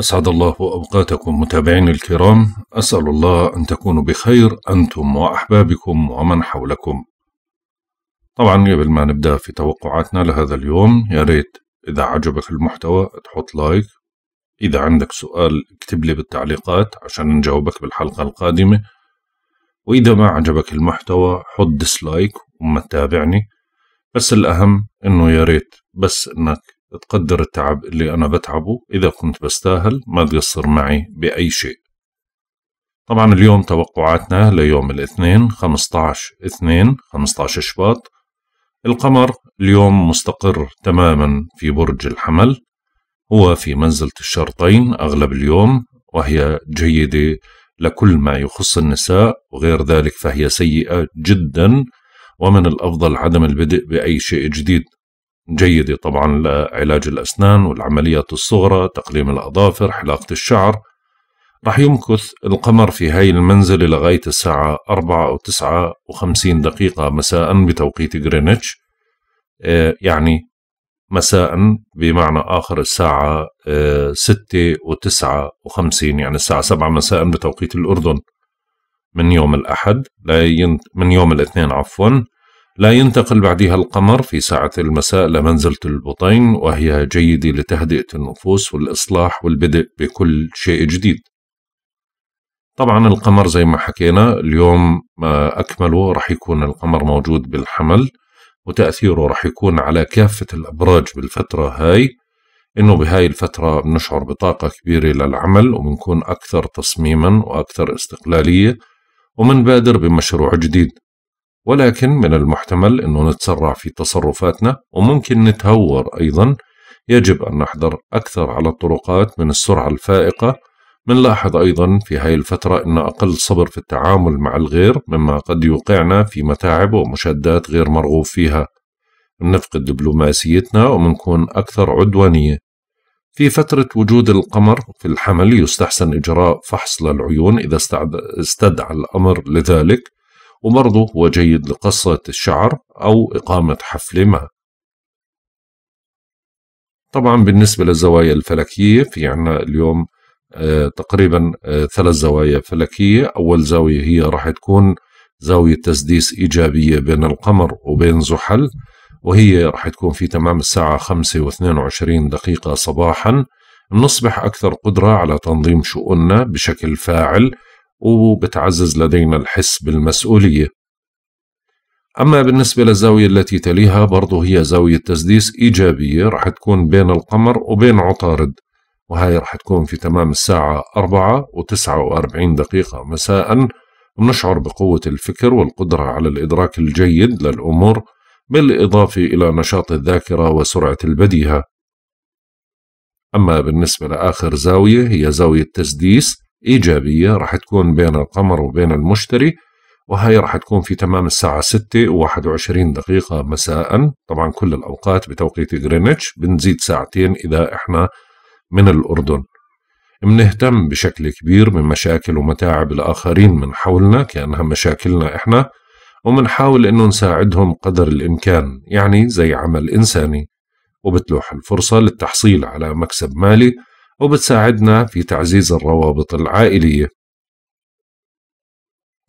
أسعد الله أوقاتكم متابعين الكرام أسأل الله أن تكونوا بخير أنتم وأحبابكم ومن حولكم طبعا قبل ما نبدأ في توقعاتنا لهذا اليوم يا ريت إذا عجبك المحتوى تحط لايك إذا عندك سؤال اكتب لي بالتعليقات عشان نجاوبك بالحلقة القادمة وإذا ما عجبك المحتوى حط ديسلايك وما تتابعني بس الأهم إنه يا ريت بس إنك تقدر التعب اللي أنا بتعبه إذا كنت بستاهل ما تقصر معي بأي شيء طبعا اليوم توقعاتنا ليوم الاثنين 15 اثنين 15 شباط القمر اليوم مستقر تماما في برج الحمل هو في منزلة الشرطين أغلب اليوم وهي جيدة لكل ما يخص النساء وغير ذلك فهي سيئة جدا ومن الأفضل عدم البدء بأي شيء جديد جيدة طبعا لعلاج الأسنان والعمليات الصغرى تقليم الأظافر حلاقة الشعر رح يمكث القمر في هاي المنزلة لغاية الساعة أربعة أو تسعة وخمسين دقيقة مساء بتوقيت غرينتش آه، يعني مساء بمعنى آخر الساعة آه، ستة و وخمسين يعني الساعة سبعة مساء بتوقيت الأردن من يوم الأحد من يوم الاثنين عفواً لا ينتقل بعدها القمر في ساعة المساء لمنزلة البطين وهي جيدة لتهدئة النفوس والإصلاح والبدء بكل شيء جديد طبعا القمر زي ما حكينا اليوم ما أكمله رح يكون القمر موجود بالحمل وتأثيره رح يكون على كافة الأبراج بالفترة هاي إنه بهاي الفترة بنشعر بطاقة كبيرة للعمل وبنكون أكثر تصميما وأكثر استقلالية ومنبادر بمشروع جديد ولكن من المحتمل أنه نتسرع في تصرفاتنا وممكن نتهور أيضا يجب أن نحذر أكثر على الطرقات من السرعة الفائقة منلاحظ أيضا في هاي الفترة أن أقل صبر في التعامل مع الغير مما قد يوقعنا في متاعب ومشادات غير مرغوب فيها منفقد دبلوماسيتنا ومنكون أكثر عدوانية في فترة وجود القمر في الحمل يستحسن إجراء فحص للعيون إذا استدعى الأمر لذلك وبرضه هو جيد لقصة الشعر أو إقامة حفل ما طبعا بالنسبة للزوايا الفلكية في عنا اليوم آه، تقريبا آه، ثلاث زوايا فلكية أول زاوية هي راح تكون زاوية تسديس إيجابية بين القمر وبين زحل وهي راح تكون في تمام الساعة 5 و22 دقيقة صباحا نصبح أكثر قدرة على تنظيم شؤوننا بشكل فاعل وبتعزز لدينا الحس بالمسؤولية أما بالنسبة للزاوية التي تليها برضو هي زاوية تسديس إيجابية رح تكون بين القمر وبين عطارد وهي رح تكون في تمام الساعة 4 و49 دقيقة مساء ونشعر بقوة الفكر والقدرة على الإدراك الجيد للأمور بالإضافة إلى نشاط الذاكرة وسرعة البديهة أما بالنسبة لآخر زاوية هي زاوية تسديس إيجابية راح تكون بين القمر وبين المشتري وهي راح تكون في تمام الساعة 6 و21 دقيقة مساء طبعا كل الأوقات بتوقيت غرينتش بنزيد ساعتين إذا إحنا من الأردن منهتم بشكل كبير من مشاكل ومتاعب الآخرين من حولنا كأنها مشاكلنا إحنا ومنحاول إنه نساعدهم قدر الإمكان يعني زي عمل إنساني وبتلوح الفرصة للتحصيل على مكسب مالي وبتساعدنا في تعزيز الروابط العائلية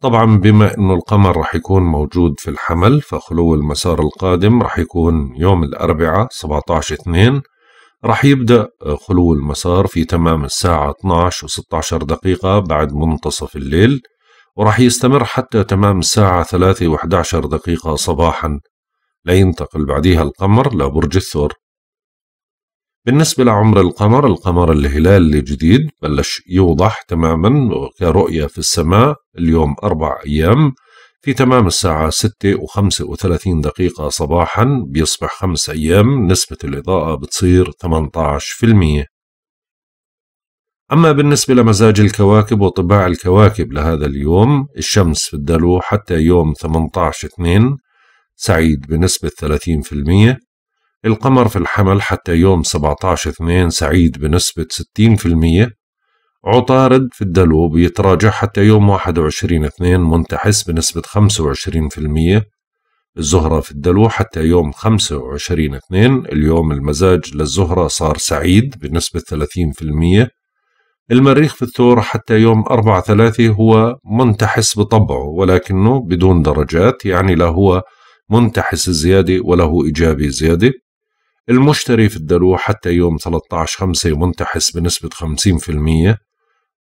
طبعا بما أنه القمر رح يكون موجود في الحمل فخلو المسار القادم رح يكون يوم الأربعاء 17/2 رح يبدأ خلو المسار في تمام الساعة 12 و16 دقيقة بعد منتصف الليل ورح يستمر حتى تمام الساعة 3 و11 دقيقة صباحا لينتقل بعديها القمر لبرج الثور بالنسبة لعمر القمر القمر الهلال الجديد بلش يوضح تماما كرؤية في السماء اليوم أربع أيام في تمام الساعة 6 و 35 دقيقة صباحا بيصبح خمس أيام نسبة الإضاءة بتصير 18% أما بالنسبة لمزاج الكواكب وطباع الكواكب لهذا اليوم الشمس في الدلو حتى يوم 18 2 سعيد بنسبة 30% القمر في الحمل حتى يوم 17/2 سعيد بنسبة 60% عطارد في الدلو بيتراجع حتى يوم 21/2 منتحس بنسبة 25% الزهرة في الدلو حتى يوم 25/2 اليوم المزاج للزهرة صار سعيد بنسبة 30% المريخ في الثور حتى يوم 4/3 هو منتحس بطبعه ولكنه بدون درجات يعني لا هو منتحس زيادة ولا هو إيجابي زيادة المشتري في الدلو حتى يوم 13 5 منتحس بنسبة 50%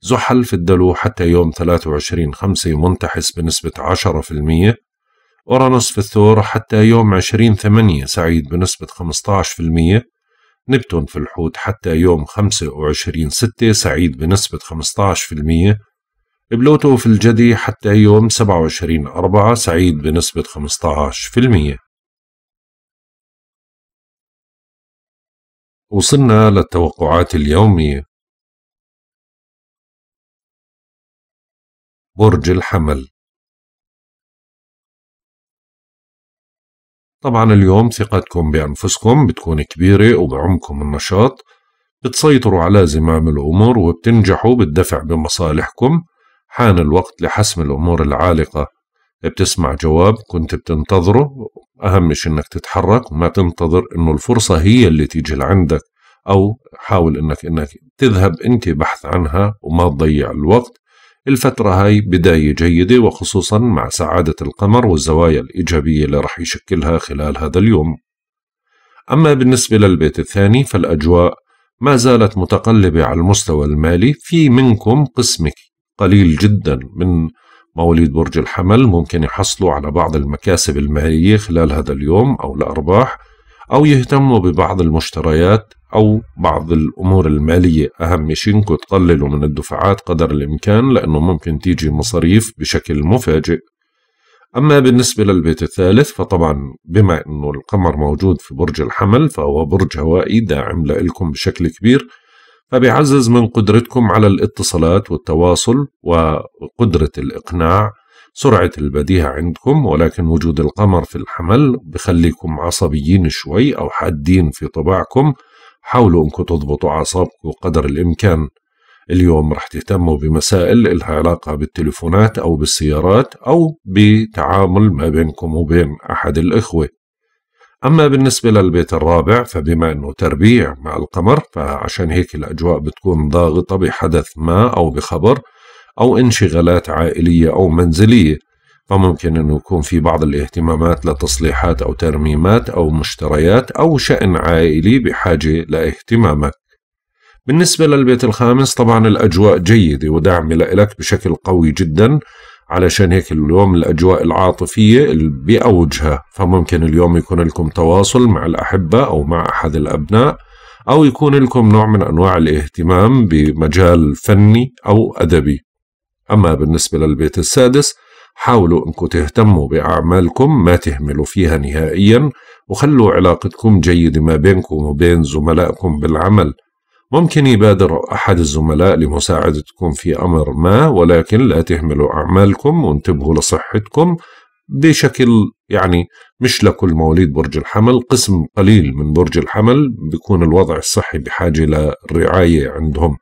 زحل في الدلو حتى يوم 23 5 منتحس بنسبة 10% أورانوس في الثور حتى يوم 20 8 سعيد بنسبة 15% نبتون في الحوت حتى يوم 25 6 سعيد بنسبة 15% بلوتو في الجدي حتى يوم 27 4 سعيد بنسبة 15% وصلنا للتوقعات اليومية برج الحمل طبعا اليوم ثقتكم بأنفسكم بتكون كبيرة وبعمكم النشاط بتسيطروا على زمام الأمور وبتنجحوا بالدفع بمصالحكم حان الوقت لحسم الأمور العالقة بتسمع جواب كنت بتنتظره أهم شيء إنك تتحرك وما تنتظر إنه الفرصة هي اللي تيجي لعندك أو حاول إنك إنك تذهب أنت بحث عنها وما تضيع الوقت الفترة هاي بداية جيدة وخصوصا مع سعادة القمر والزوايا الإيجابية اللي رح يشكلها خلال هذا اليوم أما بالنسبة للبيت الثاني فالأجواء ما زالت متقلبة على المستوى المالي في منكم قسمك قليل جدا من مواليد برج الحمل ممكن يحصلوا على بعض المكاسب المالية خلال هذا اليوم أو الأرباح أو يهتموا ببعض المشتريات أو بعض الأمور المالية أهم شيء إنكم تقللوا من الدفعات قدر الإمكان لأنه ممكن تيجي مصاريف بشكل مفاجئ أما بالنسبة للبيت الثالث فطبعا بما أنه القمر موجود في برج الحمل فهو برج هوائي داعم لإلكم بشكل كبير فبيعزز من قدرتكم على الاتصالات والتواصل وقدرة الإقناع سرعة البديهة عندكم ولكن وجود القمر في الحمل بخليكم عصبيين شوي أو حادين في طباعكم حاولوا أنكم تضبطوا أعصابكم قدر الإمكان اليوم رح تهتموا بمسائل لها علاقة بالتليفونات أو بالسيارات أو بتعامل ما بينكم وبين أحد الإخوة أما بالنسبة للبيت الرابع فبما أنه تربيع مع القمر فعشان هيك الأجواء بتكون ضاغطة بحدث ما أو بخبر أو انشغالات عائلية أو منزلية فممكن أنه يكون في بعض الاهتمامات لتصليحات أو ترميمات أو مشتريات أو شأن عائلي بحاجة لاهتمامك بالنسبة للبيت الخامس طبعا الأجواء جيدة ودعم لإلك بشكل قوي جدا علشان هيك اليوم الأجواء العاطفية بأوجها فممكن اليوم يكون لكم تواصل مع الأحبة أو مع أحد الأبناء أو يكون لكم نوع من أنواع الاهتمام بمجال فني أو أدبي أما بالنسبة للبيت السادس حاولوا أنكم تهتموا بأعمالكم ما تهملوا فيها نهائيا وخلوا علاقتكم جيدة ما بينكم وبين زملائكم بالعمل ممكن يبادر أحد الزملاء لمساعدتكم في أمر ما ولكن لا تهملوا أعمالكم وانتبهوا لصحتكم بشكل يعني مش لكل مواليد برج الحمل قسم قليل من برج الحمل بيكون الوضع الصحي بحاجة للرعاية عندهم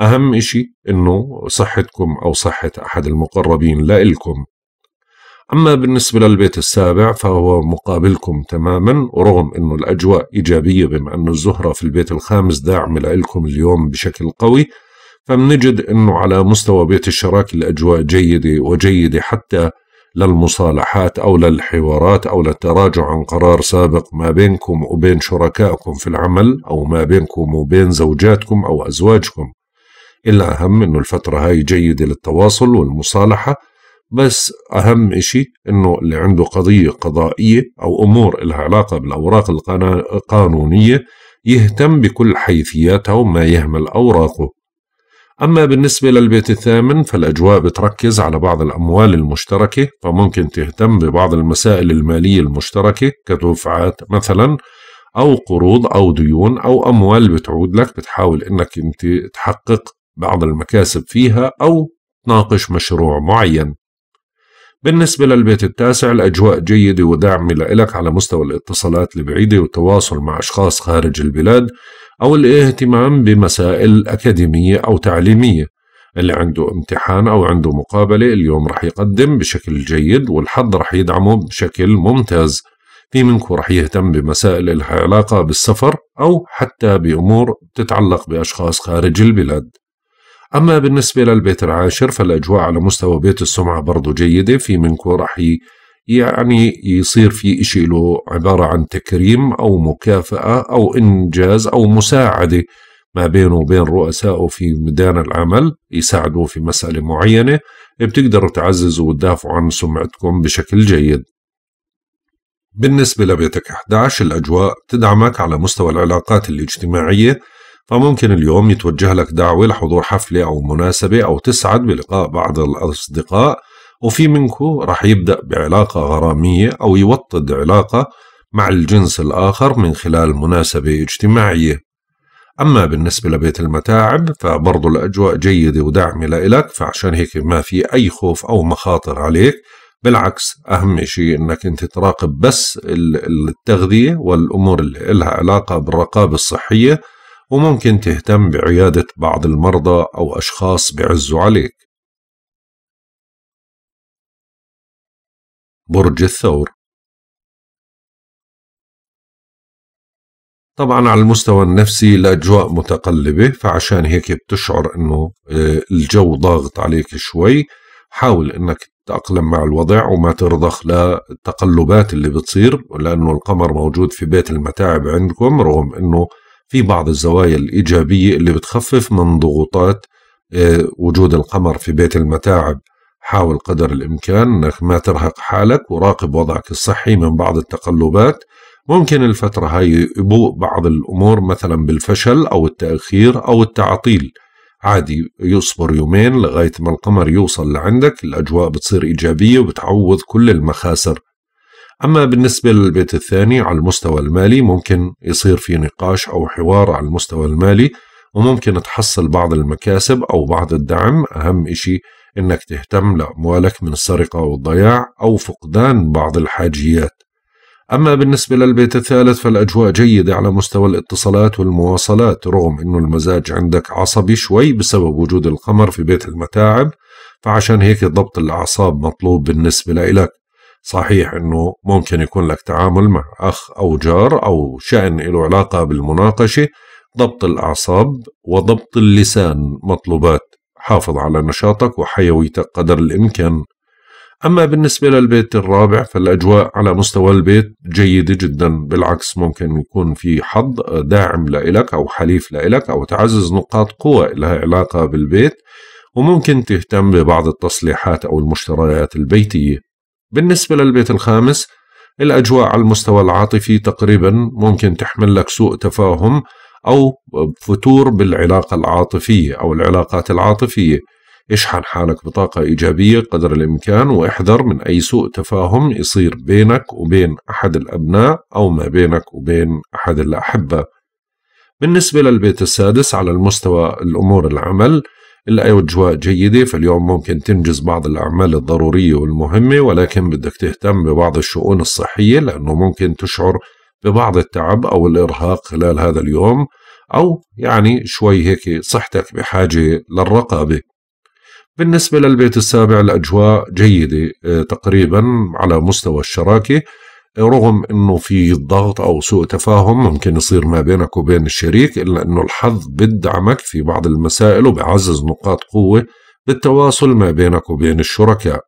أهم إشي أنه صحتكم أو صحة أحد المقربين لإلكم أما بالنسبة للبيت السابع فهو مقابلكم تماما ورغم أنه الأجواء إيجابية بما أنه الزهرة في البيت الخامس داعمة لكم اليوم بشكل قوي فمنجد أنه على مستوى بيت الشراكة الأجواء جيدة وجيدة حتى للمصالحات أو للحوارات أو للتراجع عن قرار سابق ما بينكم وبين شركائكم في العمل أو ما بينكم وبين زوجاتكم أو أزواجكم الأهم أنه الفترة هاي جيدة للتواصل والمصالحة بس أهم إشي إنه اللي عنده قضية قضائية أو أمور إلها علاقة بالأوراق القانونية يهتم بكل حيثياتها وما يهمل أوراقه أما بالنسبة للبيت الثامن فالأجواء بتركز على بعض الأموال المشتركة فممكن تهتم ببعض المسائل المالية المشتركة كدفعات مثلا أو قروض أو ديون أو أموال بتعود لك بتحاول إنك أنت تحقق بعض المكاسب فيها أو تناقش مشروع معين بالنسبة للبيت التاسع الأجواء جيدة ودعم لإلك على مستوى الاتصالات البعيدة والتواصل مع أشخاص خارج البلاد أو الاهتمام بمسائل أكاديمية أو تعليمية اللي عنده امتحان أو عنده مقابلة اليوم رح يقدم بشكل جيد والحظ رح يدعمه بشكل ممتاز في منكم رح يهتم بمسائل علاقة بالسفر أو حتى بأمور تتعلق بأشخاص خارج البلاد أما بالنسبة للبيت العاشر فالأجواء على مستوى بيت السمعة برضو جيدة في منكو رح يعني يصير في إشي له عبارة عن تكريم أو مكافأة أو إنجاز أو مساعدة ما بينه وبين رؤسائه في ميدان العمل يساعدوه في مسألة معينة بتقدروا تعززوا وتدافعوا عن سمعتكم بشكل جيد بالنسبة لبيتك 11 الأجواء تدعمك على مستوى العلاقات الاجتماعية فممكن اليوم يتوجه لك دعوة لحضور حفلة أو مناسبة أو تسعد بلقاء بعض الأصدقاء وفي منكو رح يبدأ بعلاقة غرامية أو يوطد علاقة مع الجنس الآخر من خلال مناسبة اجتماعية أما بالنسبة لبيت المتاعب فبرضو الأجواء جيدة وداعمة لإلك فعشان هيك ما في أي خوف أو مخاطر عليك بالعكس أهم شيء أنك أنت تراقب بس التغذية والأمور اللي لها علاقة بالرقابة الصحية وممكن تهتم بعيادة بعض المرضى أو أشخاص بعزوا عليك برج الثور طبعا على المستوى النفسي الأجواء متقلبة فعشان هيك بتشعر أنه آه، الجو ضاغط عليك شوي حاول أنك تتأقلم مع الوضع وما ترضخ للتقلبات اللي بتصير لأنه القمر موجود في بيت المتاعب عندكم رغم أنه في بعض الزوايا الإيجابية اللي بتخفف من ضغوطات آه، وجود القمر في بيت المتاعب حاول قدر الإمكان أنك ما ترهق حالك وراقب وضعك الصحي من بعض التقلبات ممكن الفترة هاي يبوء بعض الأمور مثلا بالفشل أو التأخير أو التعطيل عادي يصبر يومين لغاية ما القمر يوصل لعندك الأجواء بتصير إيجابية وبتعوض كل المخاسر أما بالنسبة للبيت الثاني على المستوى المالي ممكن يصير في نقاش أو حوار على المستوى المالي وممكن تحصل بعض المكاسب أو بعض الدعم أهم إشي إنك تهتم لأموالك من السرقة أو الضياع أو فقدان بعض الحاجيات أما بالنسبة للبيت الثالث فالأجواء جيدة على مستوى الاتصالات والمواصلات رغم أنه المزاج عندك عصبي شوي بسبب وجود القمر في بيت المتاعب فعشان هيك ضبط الأعصاب مطلوب بالنسبة لإلك صحيح أنه ممكن يكون لك تعامل مع أخ أو جار أو شأن له علاقة بالمناقشة ضبط الأعصاب وضبط اللسان مطلوبات حافظ على نشاطك وحيويتك قدر الإمكان أما بالنسبة للبيت الرابع فالأجواء على مستوى البيت جيدة جدا بالعكس ممكن يكون في حظ داعم لإلك أو حليف لإلك أو تعزز نقاط قوة لها علاقة بالبيت وممكن تهتم ببعض التصليحات أو المشتريات البيتية بالنسبة للبيت الخامس الأجواء على المستوى العاطفي تقريبا ممكن تحمل لك سوء تفاهم أو فتور بالعلاقة العاطفية أو العلاقات العاطفية اشحن حالك بطاقة إيجابية قدر الإمكان واحذر من أي سوء تفاهم يصير بينك وبين أحد الأبناء أو ما بينك وبين أحد الأحبة بالنسبة للبيت السادس على المستوى الأمور العمل الأجواء جيدة فاليوم ممكن تنجز بعض الأعمال الضرورية والمهمة ولكن بدك تهتم ببعض الشؤون الصحية لأنه ممكن تشعر ببعض التعب أو الإرهاق خلال هذا اليوم أو يعني شوي هيك صحتك بحاجة للرقابة بالنسبة للبيت السابع الأجواء جيدة آه، تقريبا على مستوى الشراكة رغم انه في ضغط او سوء تفاهم ممكن يصير ما بينك وبين الشريك الا انه الحظ بدعمك في بعض المسائل وبعزز نقاط قوه بالتواصل ما بينك وبين الشركاء.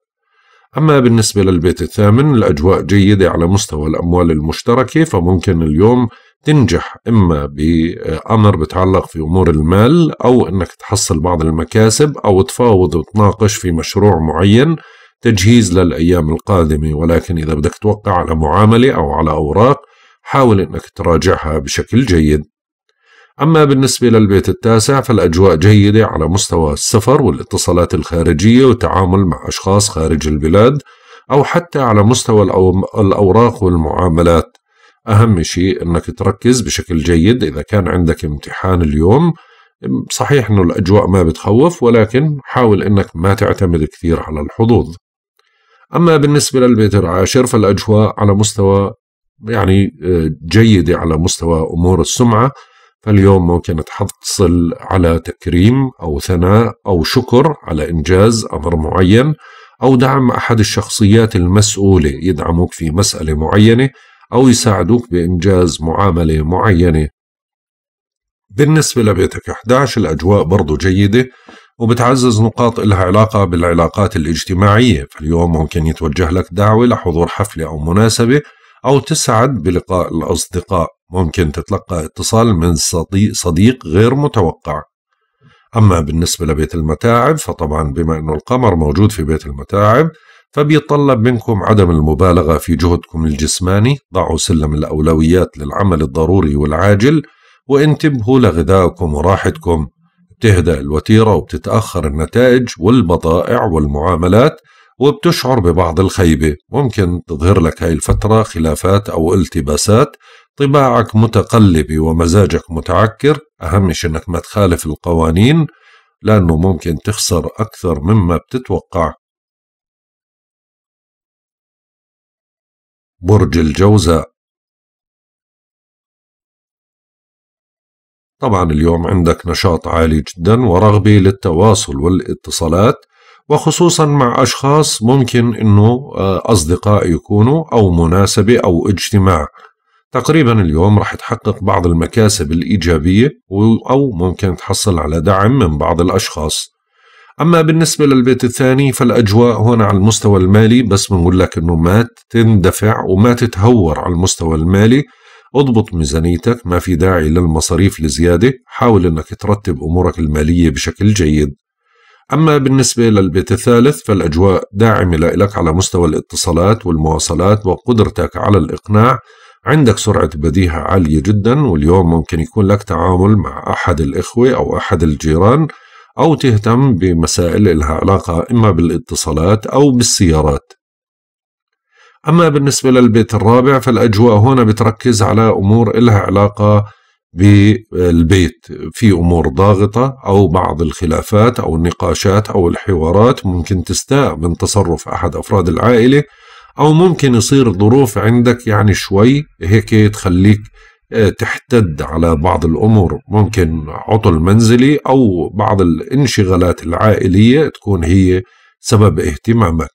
اما بالنسبه للبيت الثامن الاجواء جيده على مستوى الاموال المشتركه فممكن اليوم تنجح اما بامر بتعلق في امور المال او انك تحصل بعض المكاسب او تفاوض وتناقش في مشروع معين تجهيز للأيام القادمة ولكن إذا بدك توقع على معاملة أو على أوراق حاول أنك تراجعها بشكل جيد أما بالنسبة للبيت التاسع فالأجواء جيدة على مستوى السفر والاتصالات الخارجية والتعامل مع أشخاص خارج البلاد أو حتى على مستوى الأوراق والمعاملات أهم شيء أنك تركز بشكل جيد إذا كان عندك امتحان اليوم صحيح أنه الأجواء ما بتخوف ولكن حاول أنك ما تعتمد كثير على الحظوظ أما بالنسبة للبيت العاشر فالأجواء على مستوى يعني آه، جيدة على مستوى أمور السمعة فاليوم ممكن تحصل على تكريم أو ثناء أو شكر على إنجاز أمر معين أو دعم أحد الشخصيات المسؤولة يدعموك في مسألة معينة أو يساعدوك بإنجاز معاملة معينة بالنسبة لبيتك 11 الأجواء برضو جيدة وبتعزز نقاط إلها علاقة بالعلاقات الاجتماعية فاليوم ممكن يتوجه لك دعوة لحضور حفلة أو مناسبة أو تسعد بلقاء الأصدقاء ممكن تتلقى اتصال من صديق, صديق غير متوقع أما بالنسبة لبيت المتاعب فطبعا بما أنه القمر موجود في بيت المتاعب فبيطلب منكم عدم المبالغة في جهدكم الجسماني ضعوا سلم الأولويات للعمل الضروري والعاجل وانتبهوا لغذائكم وراحتكم بتهدأ الوتيرة وبتتأخر النتائج والبضائع والمعاملات وبتشعر ببعض الخيبة ممكن تظهر لك هاي الفترة خلافات أو التباسات طباعك متقلبة ومزاجك متعكر أهم شيء أنك ما تخالف القوانين لأنه ممكن تخسر أكثر مما بتتوقع برج الجوزاء طبعا اليوم عندك نشاط عالي جدا ورغبة للتواصل والاتصالات وخصوصا مع أشخاص ممكن أنه آه، أصدقاء يكونوا أو مناسبة أو اجتماع تقريبا اليوم رح تحقق بعض المكاسب الإيجابية أو ممكن تحصل على دعم من بعض الأشخاص أما بالنسبة للبيت الثاني فالأجواء هنا على المستوى المالي بس بنقول لك أنه ما تندفع وما تتهور على المستوى المالي اضبط ميزانيتك ما في داعي للمصاريف لزيادة حاول أنك ترتب أمورك المالية بشكل جيد أما بالنسبة للبيت الثالث فالأجواء داعمة لك على مستوى الاتصالات والمواصلات وقدرتك على الإقناع عندك سرعة بديهة عالية جدا واليوم ممكن يكون لك تعامل مع أحد الإخوة أو أحد الجيران أو تهتم بمسائل لها علاقة إما بالاتصالات أو بالسيارات أما بالنسبة للبيت الرابع فالأجواء هنا بتركز على أمور إلها علاقة بالبيت في أمور ضاغطة أو بعض الخلافات أو النقاشات أو الحوارات ممكن تستاء من تصرف أحد أفراد العائلة أو ممكن يصير ظروف عندك يعني شوي هيك تخليك آه، تحتد على بعض الأمور ممكن عطل منزلي أو بعض الانشغالات العائلية تكون هي سبب اهتمامك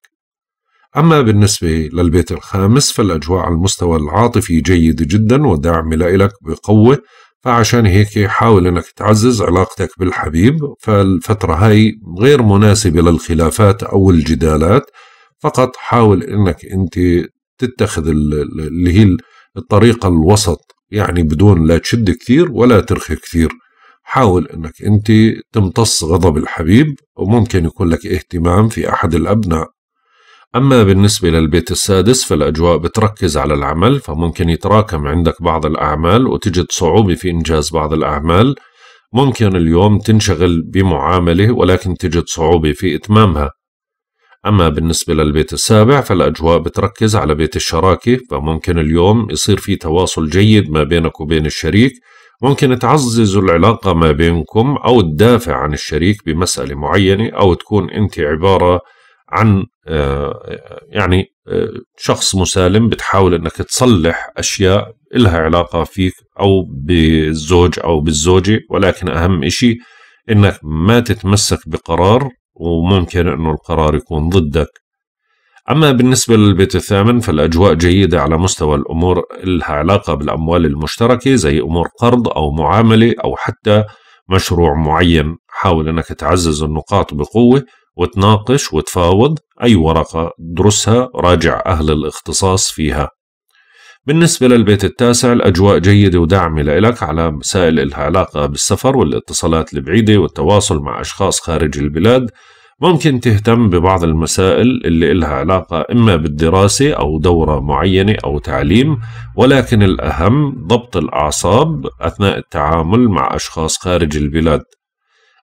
أما بالنسبة للبيت الخامس فالأجواء على المستوى العاطفي جيدة جدا وداعمة لك بقوة فعشان هيك حاول انك تعزز علاقتك بالحبيب فالفترة هاي غير مناسبة للخلافات او الجدالات فقط حاول انك انت تتخذ اللي هي الطريقة الوسط يعني بدون لا تشد كثير ولا ترخي كثير حاول انك انت تمتص غضب الحبيب وممكن يكون لك اهتمام في احد الابناء أما بالنسبة للبيت السادس فالأجواء بتركز على العمل فممكن يتراكم عندك بعض الأعمال وتجد صعوبة في إنجاز بعض الأعمال ممكن اليوم تنشغل بمعاملة ولكن تجد صعوبة في إتمامها أما بالنسبة للبيت السابع فالأجواء بتركز على بيت الشراكة فممكن اليوم يصير في تواصل جيد ما بينك وبين الشريك ممكن تعززوا العلاقة ما بينكم أو تدافع عن الشريك بمسألة معينة أو تكون أنت عبارة عن آه، يعني آه، شخص مسالم بتحاول انك تصلح اشياء إلها علاقه فيك او بالزوج او بالزوجه ولكن اهم شيء انك ما تتمسك بقرار وممكن انه القرار يكون ضدك اما بالنسبه للبيت الثامن فالاجواء جيده على مستوى الامور إلها علاقه بالاموال المشتركه زي امور قرض او معامله او حتى مشروع معين حاول انك تعزز النقاط بقوه وتناقش وتفاوض أي ورقة درسها راجع أهل الاختصاص فيها بالنسبة للبيت التاسع الأجواء جيدة وداعمة لإلك على مسائل إلها علاقة بالسفر والاتصالات البعيدة والتواصل مع أشخاص خارج البلاد ممكن تهتم ببعض المسائل اللي إلها علاقة إما بالدراسة أو دورة معينة أو تعليم ولكن الأهم ضبط الأعصاب أثناء التعامل مع أشخاص خارج البلاد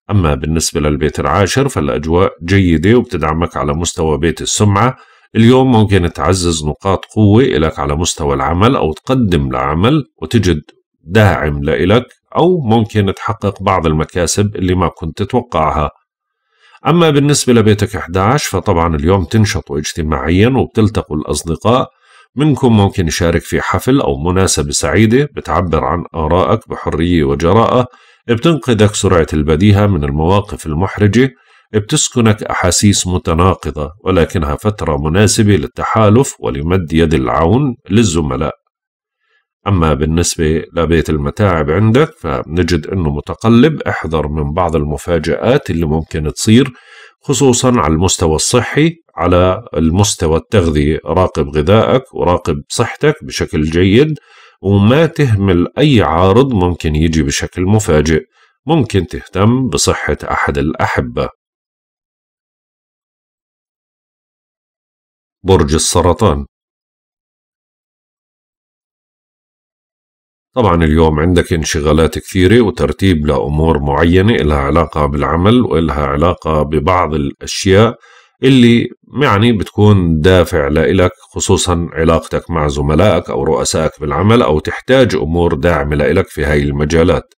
أما بالنسبة للبيت العاشر فالأجواء جيدة وبتدعمك على مستوى بيت السمعة اليوم ممكن تعزز نقاط قوة إلك على مستوى العمل أو تقدم لعمل وتجد داعم لإلك أو ممكن تحقق بعض المكاسب اللي ما كنت تتوقعها أما بالنسبة لبيتك 11 فطبعا اليوم تنشطوا اجتماعيا وبتلتقوا الأصدقاء منكم ممكن يشارك في حفل أو مناسبة سعيدة بتعبر عن آرائك بحرية وجراءة بتنقذك سرعة البديهة من المواقف المحرجة بتسكنك أحاسيس متناقضة ولكنها فترة مناسبة للتحالف ولمد يد العون للزملاء أما بالنسبة لبيت المتاعب عندك فنجد أنه متقلب احذر من بعض المفاجآت اللي ممكن تصير خصوصا على المستوى الصحي على المستوى التغذية راقب غذائك وراقب صحتك بشكل جيد وما تهمل أي عارض ممكن يجي بشكل مفاجئ ممكن تهتم بصحة أحد الأحبة برج السرطان طبعا اليوم عندك انشغالات كثيرة وترتيب لأمور معينة إلها علاقة بالعمل وإلها علاقة ببعض الأشياء اللي يعني بتكون دافع لإلك خصوصا علاقتك مع زملائك أو رؤسائك بالعمل أو تحتاج أمور داعمة لإلك في هاي المجالات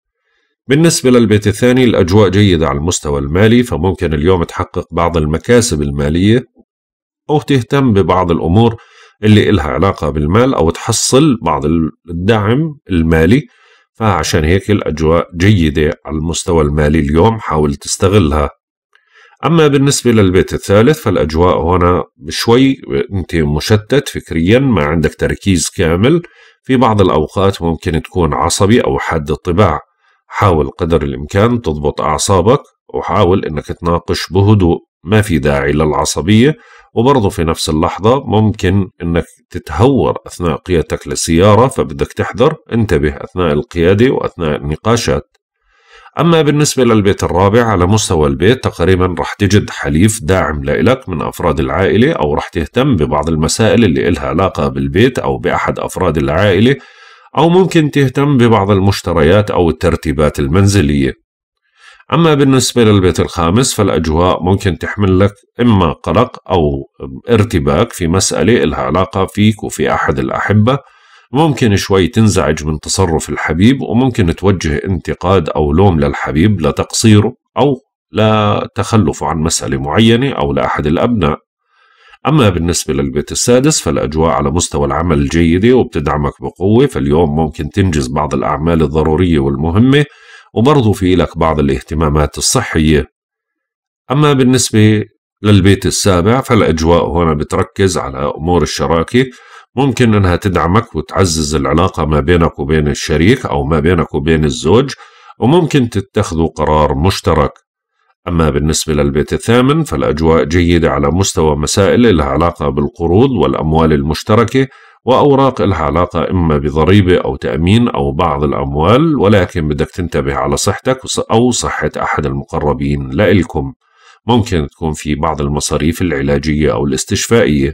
بالنسبة للبيت الثاني الأجواء جيدة على المستوى المالي فممكن اليوم تحقق بعض المكاسب المالية أو تهتم ببعض الأمور اللي إلها علاقة بالمال أو تحصل بعض الدعم المالي فعشان هيك الأجواء جيدة على المستوى المالي اليوم حاول تستغلها أما بالنسبة للبيت الثالث فالأجواء هنا شوي أنت مشتت فكريا ما عندك تركيز كامل في بعض الأوقات ممكن تكون عصبي أو حاد الطباع حاول قدر الإمكان تضبط أعصابك وحاول أنك تناقش بهدوء ما في داعي للعصبية وبرضه في نفس اللحظة ممكن أنك تتهور أثناء قيادتك للسيارة فبدك تحذر انتبه أثناء القيادة وأثناء النقاشات أما بالنسبة للبيت الرابع على مستوى البيت تقريبا رح تجد حليف داعم لإلك من أفراد العائلة أو رح تهتم ببعض المسائل اللي إلها علاقة بالبيت أو بأحد أفراد العائلة أو ممكن تهتم ببعض المشتريات أو الترتيبات المنزلية أما بالنسبة للبيت الخامس فالأجواء ممكن تحمل لك إما قلق أو ارتباك في مسألة إلها علاقة فيك وفي أحد الأحبة ممكن شوي تنزعج من تصرف الحبيب وممكن توجه انتقاد أو لوم للحبيب لتقصيره أو لتخلفه عن مسألة معينة أو لأحد الأبناء أما بالنسبة للبيت السادس فالأجواء على مستوى العمل جيدة وبتدعمك بقوة فاليوم ممكن تنجز بعض الأعمال الضرورية والمهمة وبرضه في لك بعض الاهتمامات الصحية أما بالنسبة للبيت السابع فالأجواء هنا بتركز على أمور الشراكة ممكن انها تدعمك وتعزز العلاقه ما بينك وبين الشريك او ما بينك وبين الزوج وممكن تتخذوا قرار مشترك أما بالنسبة للبيت الثامن فالأجواء جيدة على مستوى مسائل لها علاقة بالقروض والأموال المشتركة وأوراق لها علاقة إما بضريبة أو تأمين أو بعض الأموال ولكن بدك تنتبه على صحتك أو صحة أحد المقربين لإلكم ممكن تكون في بعض المصاريف العلاجية أو الاستشفائية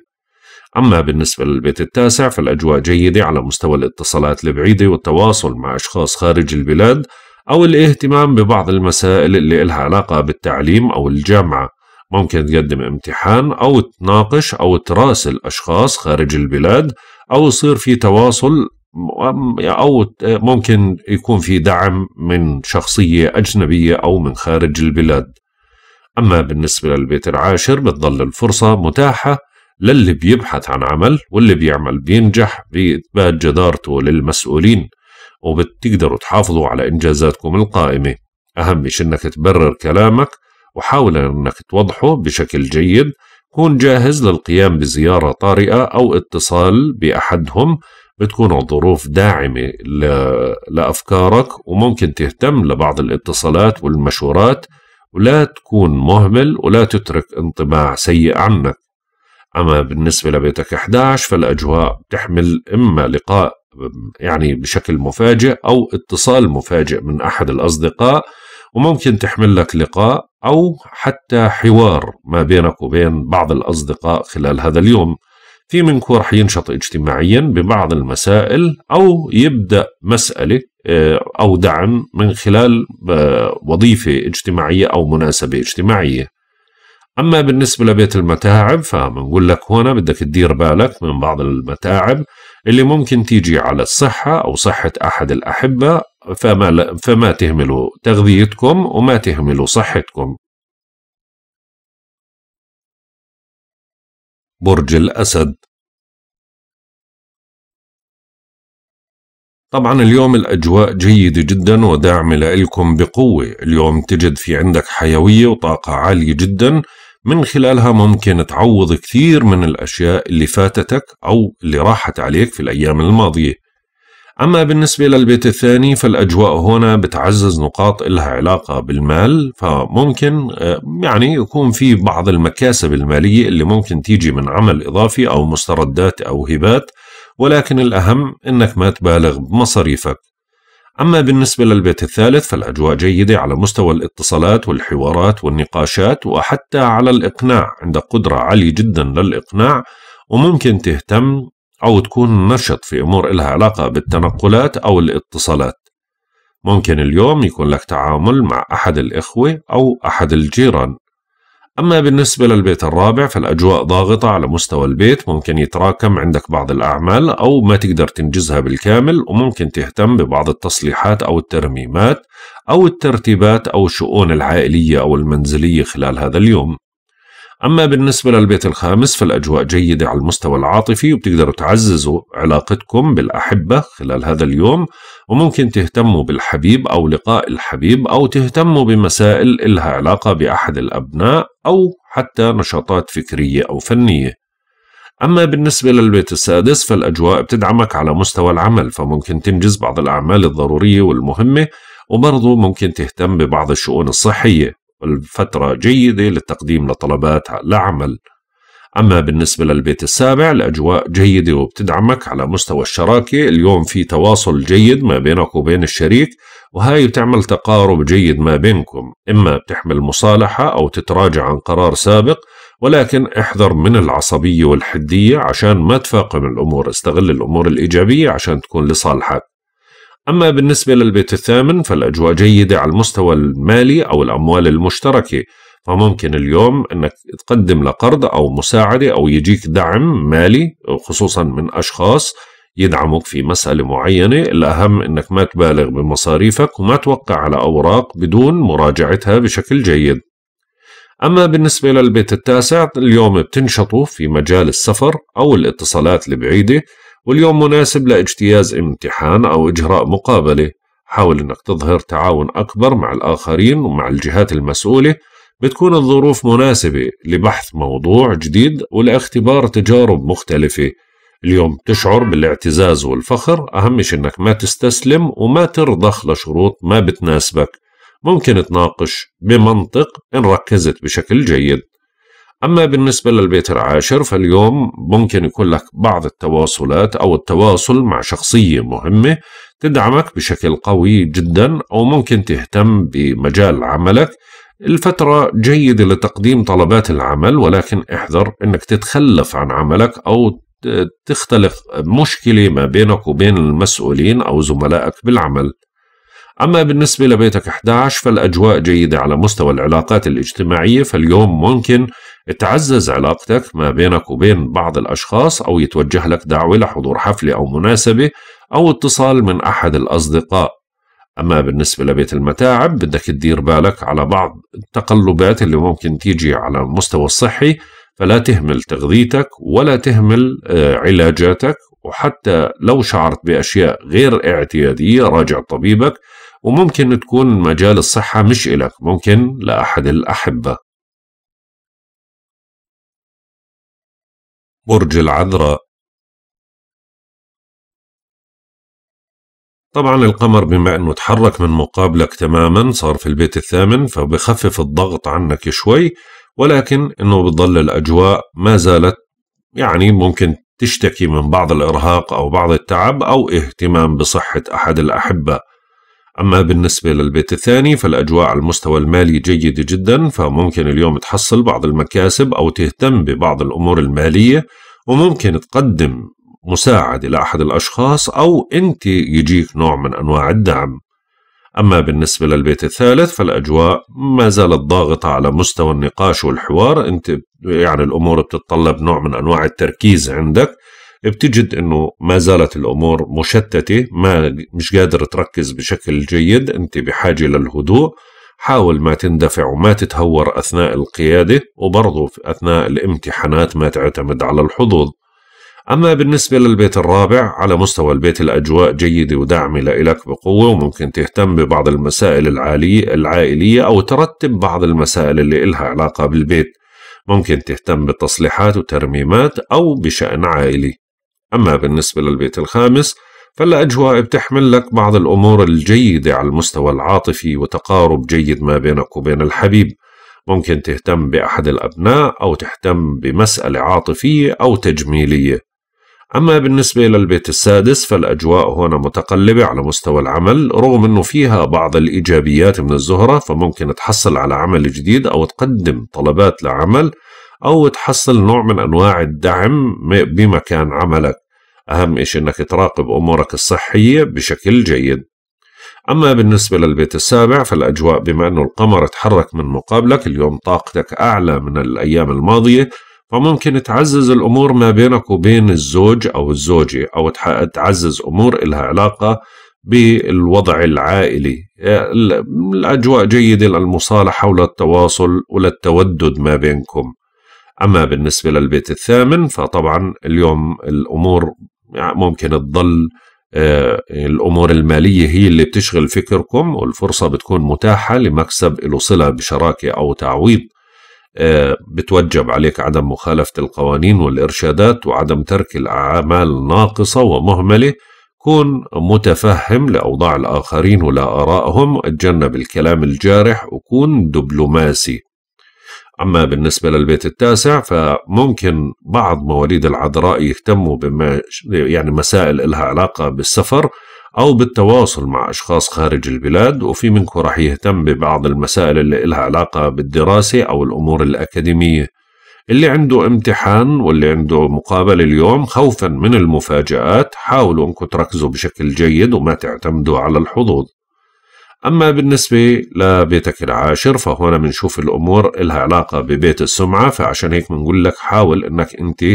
أما بالنسبة للبيت التاسع فالأجواء جيدة على مستوى الاتصالات البعيدة والتواصل مع أشخاص خارج البلاد أو الاهتمام ببعض المسائل اللي إلها علاقة بالتعليم أو الجامعة ممكن تقدم امتحان أو تناقش أو تراسل أشخاص خارج البلاد أو يصير في تواصل أو ممكن يكون في دعم من شخصية أجنبية أو من خارج البلاد أما بالنسبة للبيت العاشر بتظل الفرصة متاحة للي بيبحث عن عمل واللي بيعمل بينجح بإثبات جدارته للمسؤولين وبتقدروا تحافظوا على إنجازاتكم القائمة أهم شيء إنك تبرر كلامك وحاول إنك توضحه بشكل جيد كون جاهز للقيام بزيارة طارئة أو اتصال بأحدهم بتكون الظروف داعمة لأفكارك وممكن تهتم لبعض الاتصالات والمشورات ولا تكون مهمل ولا تترك انطباع سيء عنك أما بالنسبة لبيتك 11 فالأجواء تحمل إما لقاء يعني بشكل مفاجئ أو اتصال مفاجئ من أحد الأصدقاء وممكن تحمل لك لقاء أو حتى حوار ما بينك وبين بعض الأصدقاء خلال هذا اليوم في منكم رح ينشط اجتماعيا ببعض المسائل أو يبدأ مسألة آه، أو دعم من خلال آه، وظيفة اجتماعية أو مناسبة اجتماعية أما بالنسبة لبيت المتاعب فبنقول لك هنا بدك تدير بالك من بعض المتاعب اللي ممكن تيجي على الصحة أو صحة أحد الأحبة فما, فما تهملوا تغذيتكم وما تهملوا صحتكم برج الأسد طبعا اليوم الأجواء جيدة جدا وداعمة لإلكم بقوة اليوم تجد في عندك حيوية وطاقة عالية جدا من خلالها ممكن تعوض كثير من الأشياء اللي فاتتك أو اللي راحت عليك في الأيام الماضية أما بالنسبة للبيت الثاني فالأجواء هنا بتعزز نقاط إلها علاقة بالمال فممكن آه، يعني يكون في بعض المكاسب المالية اللي ممكن تيجي من عمل إضافي أو مستردات أو هبات ولكن الأهم أنك ما تبالغ بمصاريفك أما بالنسبة للبيت الثالث فالأجواء جيدة على مستوى الاتصالات والحوارات والنقاشات وحتى على الإقناع عندك قدرة عالية جدا للإقناع وممكن تهتم أو تكون نشط في أمور إلها علاقة بالتنقلات أو الاتصالات ممكن اليوم يكون لك تعامل مع أحد الإخوة أو أحد الجيران أما بالنسبة للبيت الرابع فالأجواء ضاغطة على مستوى البيت ممكن يتراكم عندك بعض الأعمال أو ما تقدر تنجزها بالكامل وممكن تهتم ببعض التصليحات أو الترميمات أو الترتيبات أو الشؤون العائلية أو المنزلية خلال هذا اليوم أما بالنسبة للبيت الخامس فالأجواء جيدة على المستوى العاطفي وبتقدروا تعززوا علاقتكم بالأحبة خلال هذا اليوم وممكن تهتموا بالحبيب أو لقاء الحبيب أو تهتموا بمسائل إلها علاقة بأحد الأبناء أو حتى نشاطات فكرية أو فنية أما بالنسبة للبيت السادس فالأجواء بتدعمك على مستوى العمل فممكن تنجز بعض الأعمال الضرورية والمهمة وبرضه ممكن تهتم ببعض الشؤون الصحية الفترة جيدة للتقديم لطلبات لعمل أما بالنسبة للبيت السابع الأجواء جيدة وبتدعمك على مستوى الشراكة اليوم في تواصل جيد ما بينك وبين الشريك وهاي بتعمل تقارب جيد ما بينكم إما بتحمل مصالحة أو تتراجع عن قرار سابق ولكن احذر من العصبية والحدية عشان ما تفاقم الأمور استغل الأمور الإيجابية عشان تكون لصالحك أما بالنسبة للبيت الثامن فالأجواء جيدة على المستوى المالي أو الأموال المشتركة فممكن اليوم أنك تقدم لقرض أو مساعدة أو يجيك دعم مالي خصوصا من أشخاص يدعمك في مسألة معينة الأهم أنك ما تبالغ بمصاريفك وما توقع على أوراق بدون مراجعتها بشكل جيد أما بالنسبة للبيت التاسع اليوم بتنشطوا في مجال السفر أو الاتصالات البعيدة واليوم مناسب لاجتياز امتحان أو إجراء مقابلة حاول أنك تظهر تعاون أكبر مع الآخرين ومع الجهات المسؤولة بتكون الظروف مناسبة لبحث موضوع جديد ولاختبار تجارب مختلفة اليوم تشعر بالاعتزاز والفخر أهم شيء أنك ما تستسلم وما ترضخ لشروط ما بتناسبك ممكن تناقش بمنطق إن ركزت بشكل جيد أما بالنسبة للبيت العاشر فاليوم ممكن يكون لك بعض التواصلات أو التواصل مع شخصية مهمة تدعمك بشكل قوي جدا أو ممكن تهتم بمجال عملك الفترة جيدة لتقديم طلبات العمل ولكن احذر أنك تتخلف عن عملك أو تختلف مشكلة ما بينك وبين المسؤولين أو زملائك بالعمل أما بالنسبة لبيتك 11 فالأجواء جيدة على مستوى العلاقات الاجتماعية فاليوم ممكن تعزز علاقتك ما بينك وبين بعض الأشخاص أو يتوجه لك دعوة لحضور حفلة أو مناسبة أو اتصال من أحد الأصدقاء أما بالنسبة لبيت المتاعب بدك تدير بالك على بعض التقلبات اللي ممكن تيجي على المستوى الصحي فلا تهمل تغذيتك ولا تهمل آه، علاجاتك وحتى لو شعرت بأشياء غير اعتيادية راجع طبيبك وممكن تكون مجال الصحة مش إلك ممكن لأحد الأحبة برج العذراء طبعا القمر بما انه تحرك من مقابلك تماما صار في البيت الثامن فبخفف الضغط عنك شوي ولكن انه بتضل الاجواء ما زالت يعني ممكن تشتكي من بعض الارهاق او بعض التعب او اهتمام بصحه احد الاحبه أما بالنسبة للبيت الثاني فالأجواء على المستوى المالي جيدة جدا فممكن اليوم تحصل بعض المكاسب أو تهتم ببعض الأمور المالية وممكن تقدم مساعدة لأحد الأشخاص أو أنت يجيك نوع من أنواع الدعم أما بالنسبة للبيت الثالث فالأجواء ما زالت ضاغطة على مستوى النقاش والحوار أنت يعني الأمور بتتطلب نوع من أنواع التركيز عندك بتجد انه ما زالت الامور مشتته ما مش قادر تركز بشكل جيد انت بحاجه للهدوء حاول ما تندفع وما تتهور اثناء القياده وبرضه اثناء الامتحانات ما تعتمد على الحظوظ أما بالنسبة للبيت الرابع على مستوى البيت الأجواء جيدة وداعمة لك بقوة وممكن تهتم ببعض المسائل العالية العائلية أو ترتب بعض المسائل اللي إلها علاقة بالبيت ممكن تهتم بالتصليحات وترميمات أو بشأن عائلي أما بالنسبة للبيت الخامس فالأجواء بتحمل لك بعض الأمور الجيدة على المستوى العاطفي وتقارب جيد ما بينك وبين الحبيب ممكن تهتم بأحد الأبناء أو تهتم بمسألة عاطفية أو تجميلية أما بالنسبة للبيت السادس فالأجواء هنا متقلبة على مستوى العمل رغم أنه فيها بعض الإيجابيات من الزهرة فممكن تحصل على عمل جديد أو تقدم طلبات لعمل أو تحصل نوع من أنواع الدعم بمكان عملك أهم شيء أنك تراقب أمورك الصحية بشكل جيد أما بالنسبة للبيت السابع فالأجواء بما أنه القمر تحرك من مقابلك اليوم طاقتك أعلى من الأيام الماضية فممكن تعزز الأمور ما بينك وبين الزوج أو الزوجة أو تعزز أمور إلها علاقة بالوضع العائلي الأجواء جيدة للمصالحة وللتواصل وللتودد ما بينكم أما بالنسبة للبيت الثامن فطبعا اليوم الأمور ممكن تضل آه، الأمور المالية هي اللي بتشغل فكركم والفرصة بتكون متاحة لمكسب له صلة بشراكة أو تعويض آه، بتوجب عليك عدم مخالفة القوانين والإرشادات وعدم ترك الأعمال ناقصة ومهملة كن متفهم لأوضاع الآخرين ولا اتجنب الكلام الجارح وكون دبلوماسي أما بالنسبة للبيت التاسع فممكن بعض مواليد العذراء يهتموا بما يعني مسائل إلها علاقة بالسفر أو بالتواصل مع أشخاص خارج البلاد وفي منكم راح يهتم ببعض المسائل اللي إلها علاقة بالدراسة أو الأمور الأكاديمية اللي عنده امتحان واللي عنده مقابلة اليوم خوفا من المفاجآت حاولوا أنكم تركزوا بشكل جيد وما تعتمدوا على الحظوظ أما بالنسبة لبيتك العاشر فهنا بنشوف الأمور إلها علاقة ببيت السمعة فعشان هيك بنقول لك حاول أنك أنت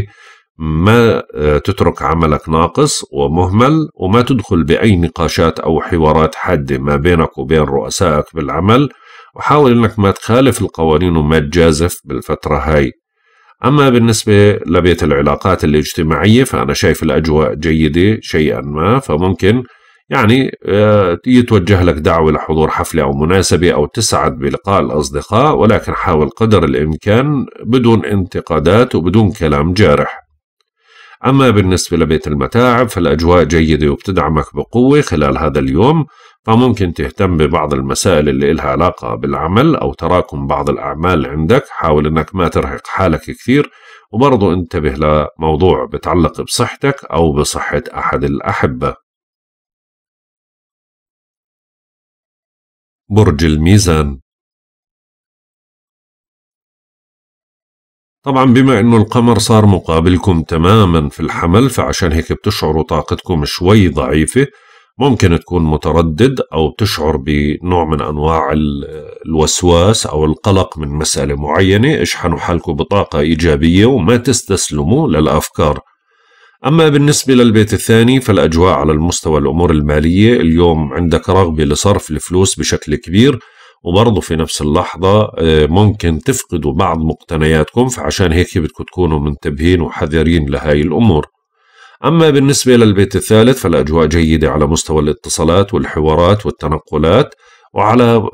ما آه، تترك عملك ناقص ومهمل وما تدخل بأي نقاشات أو حوارات حادة ما بينك وبين رؤسائك بالعمل وحاول أنك ما تخالف القوانين وما تجازف بالفترة هاي أما بالنسبة لبيت العلاقات الاجتماعية فأنا شايف الأجواء جيدة شيئا ما فممكن يعني آه، يتوجه لك دعوة لحضور حفلة أو مناسبة أو تسعد بلقاء الأصدقاء ولكن حاول قدر الإمكان بدون انتقادات وبدون كلام جارح أما بالنسبة لبيت المتاعب فالأجواء جيدة وبتدعمك بقوة خلال هذا اليوم فممكن تهتم ببعض المسائل اللي إلها علاقة بالعمل أو تراكم بعض الأعمال عندك حاول أنك ما ترهق حالك كثير وبرضو انتبه لموضوع بتعلق بصحتك أو بصحة أحد الأحبة برج الميزان طبعا بما انه القمر صار مقابلكم تماما في الحمل فعشان هيك بتشعروا طاقتكم شوي ضعيفة ممكن تكون متردد او بتشعر بنوع من انواع الوسواس او القلق من مسألة معينة اشحنوا حالكم بطاقة ايجابية وما تستسلموا للافكار أما بالنسبة للبيت الثاني فالأجواء على المستوى الأمور المالية اليوم عندك رغبة لصرف الفلوس بشكل كبير وبرضه في نفس اللحظة آه، ممكن تفقدوا بعض مقتنياتكم فعشان هيك بدكم تكونوا منتبهين وحذرين لهاي الأمور أما بالنسبة للبيت الثالث فالأجواء جيدة على مستوى الاتصالات والحوارات والتنقلات وعلى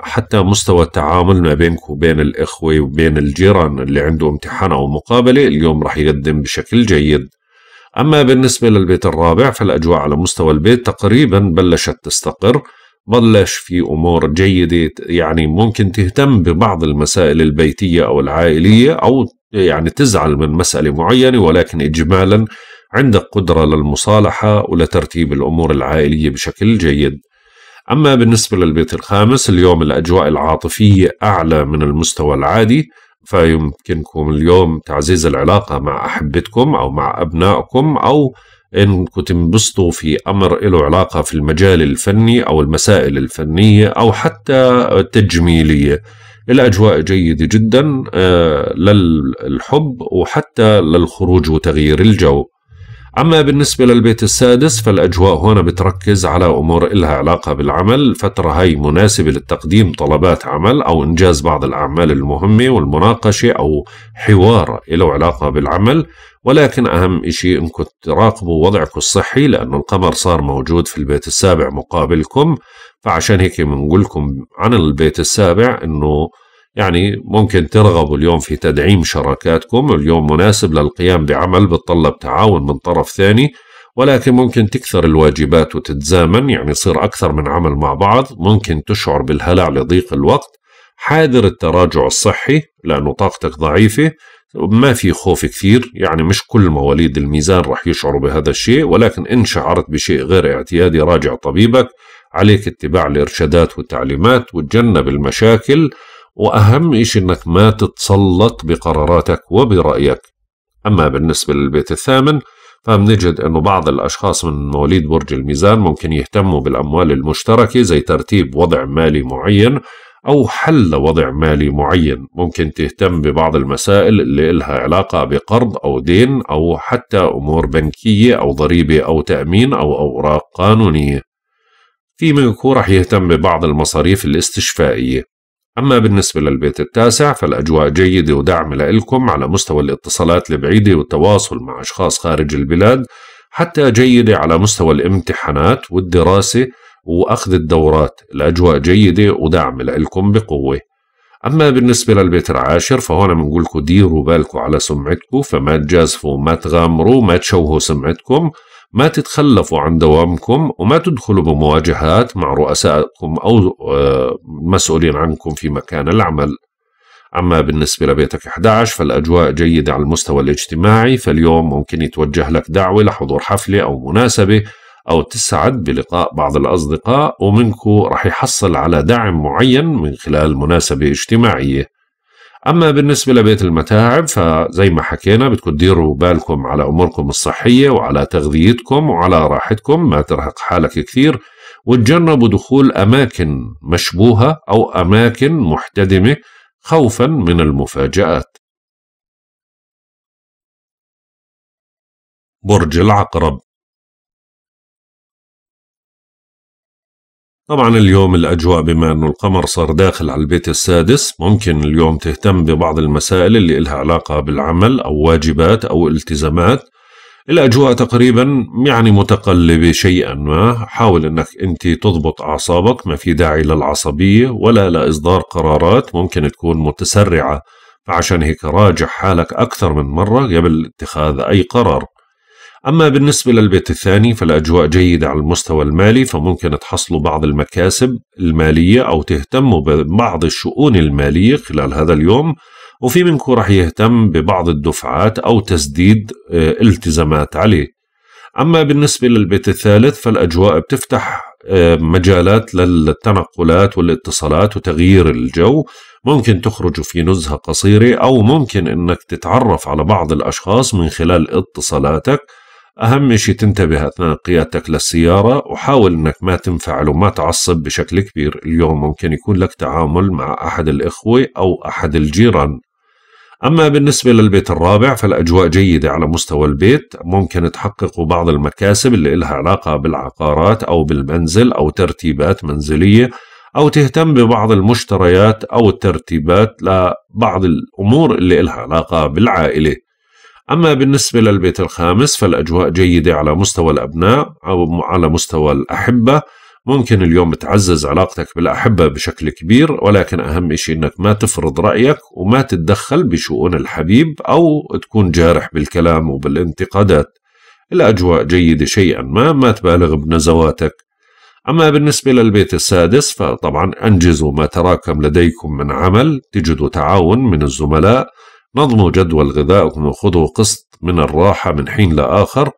حتى مستوى التعامل ما بينك وبين الإخوة وبين الجيران اللي عنده امتحان أو مقابلة اليوم رح يقدم بشكل جيد أما بالنسبة للبيت الرابع فالأجواء على مستوى البيت تقريبا بلشت تستقر بلش في أمور جيدة يعني ممكن تهتم ببعض المسائل البيتية أو العائلية أو يعني تزعل من مسألة معينة ولكن إجمالا عندك قدرة للمصالحة ولترتيب الأمور العائلية بشكل جيد أما بالنسبة للبيت الخامس اليوم الأجواء العاطفية أعلى من المستوى العادي فيمكنكم اليوم تعزيز العلاقة مع أحبتكم أو مع أبنائكم أو إنكم تنبسطوا في أمر له علاقة في المجال الفني أو المسائل الفنية أو حتى التجميلية الأجواء جيدة جدا آه، للحب وحتى للخروج وتغيير الجو أما بالنسبة للبيت السادس فالأجواء هنا بتركز على أمور إلها علاقة بالعمل الفترة هاي مناسبة لتقديم طلبات عمل أو إنجاز بعض الأعمال المهمة والمناقشة أو حوار له علاقة بالعمل ولكن أهم إشي إنكم تراقبوا وضعكم الصحي لأنه القمر صار موجود في البيت السابع مقابلكم فعشان هيك بنقول لكم عن البيت السابع إنه يعني ممكن ترغبوا اليوم في تدعيم شراكاتكم اليوم مناسب للقيام بعمل بتطلب تعاون من طرف ثاني ولكن ممكن تكثر الواجبات وتتزامن يعني يصير أكثر من عمل مع بعض ممكن تشعر بالهلع لضيق الوقت حاذر التراجع الصحي لأنه طاقتك ضعيفة ما في خوف كثير يعني مش كل مواليد الميزان رح يشعروا بهذا الشيء ولكن إن شعرت بشيء غير اعتيادي راجع طبيبك عليك اتباع الإرشادات والتعليمات وتجنب المشاكل وأهم شيء إنك ما تتسلط بقراراتك وبرأيك أما بالنسبة للبيت الثامن فبنجد أنه بعض الأشخاص من مواليد برج الميزان ممكن يهتموا بالأموال المشتركة زي ترتيب وضع مالي معين أو حل لوضع مالي معين ممكن تهتم ببعض المسائل اللي إلها علاقة بقرض أو دين أو حتى أمور بنكية أو ضريبة أو تأمين أو أوراق قانونية في منكو رح يهتم ببعض المصاريف الاستشفائية أما بالنسبة للبيت التاسع فالأجواء جيدة ودعم لإلكم على مستوى الاتصالات البعيدة والتواصل مع أشخاص خارج البلاد حتى جيدة على مستوى الامتحانات والدراسة وأخذ الدورات الأجواء جيدة ودعم لإلكم بقوة أما بالنسبة للبيت العاشر فهون بنقول لكم ديروا بالكم على سمعتكم فما تجازفوا ما تغامروا ما تشوهوا سمعتكم ما تتخلفوا عن دوامكم وما تدخلوا بمواجهات مع رؤسائكم أو آه، مسؤولين عنكم في مكان العمل أما بالنسبة لبيتك 11 فالأجواء جيدة على المستوى الاجتماعي فاليوم ممكن يتوجه لك دعوة لحضور حفلة أو مناسبة أو تسعد بلقاء بعض الأصدقاء ومنكو رح يحصل على دعم معين من خلال مناسبة اجتماعية أما بالنسبة لبيت المتاعب فزي ما حكينا بدكم تديروا بالكم على أموركم الصحية وعلى تغذيتكم وعلى راحتكم ما ترهق حالك كثير وتجنبوا دخول أماكن مشبوهة أو أماكن محتدمة خوفا من المفاجآت برج العقرب طبعا اليوم الأجواء بما أنه القمر صار داخل على البيت السادس ممكن اليوم تهتم ببعض المسائل اللي إلها علاقة بالعمل أو واجبات أو التزامات الأجواء تقريبا يعني متقلبة شيئا ما حاول أنك أنت تضبط أعصابك ما في داعي للعصبية ولا لإصدار قرارات ممكن تكون متسرعة فعشان هيك راجع حالك أكثر من مرة قبل اتخاذ أي قرار أما بالنسبة للبيت الثاني فالأجواء جيدة على المستوى المالي فممكن تحصلوا بعض المكاسب المالية أو تهتموا ببعض الشؤون المالية خلال هذا اليوم وفي منكم رح يهتم ببعض الدفعات أو تسديد آه، التزامات عليه أما بالنسبة للبيت الثالث فالأجواء بتفتح آه، مجالات للتنقلات والاتصالات وتغيير الجو ممكن تخرجوا في نزهة قصيرة أو ممكن أنك تتعرف على بعض الأشخاص من خلال اتصالاتك أهم شيء تنتبه أثناء قيادتك للسيارة وحاول أنك ما تنفعل وما تعصب بشكل كبير اليوم ممكن يكون لك تعامل مع أحد الإخوة أو أحد الجيران أما بالنسبة للبيت الرابع فالأجواء جيدة على مستوى البيت ممكن تحققوا بعض المكاسب اللي إلها علاقة بالعقارات أو بالمنزل أو ترتيبات منزلية أو تهتم ببعض المشتريات أو الترتيبات لبعض الأمور اللي إلها علاقة بالعائلة أما بالنسبة للبيت الخامس فالأجواء جيدة على مستوى الأبناء أو على مستوى الأحبة ممكن اليوم تعزز علاقتك بالأحبة بشكل كبير ولكن أهم شيء أنك ما تفرض رأيك وما تتدخل بشؤون الحبيب أو تكون جارح بالكلام وبالانتقادات الأجواء جيدة شيئا ما ما تبالغ بنزواتك أما بالنسبة للبيت السادس فطبعا أنجزوا ما تراكم لديكم من عمل تجدوا تعاون من الزملاء نظموا جدول غذائكم وخذوا قسط من الراحة من حين لآخر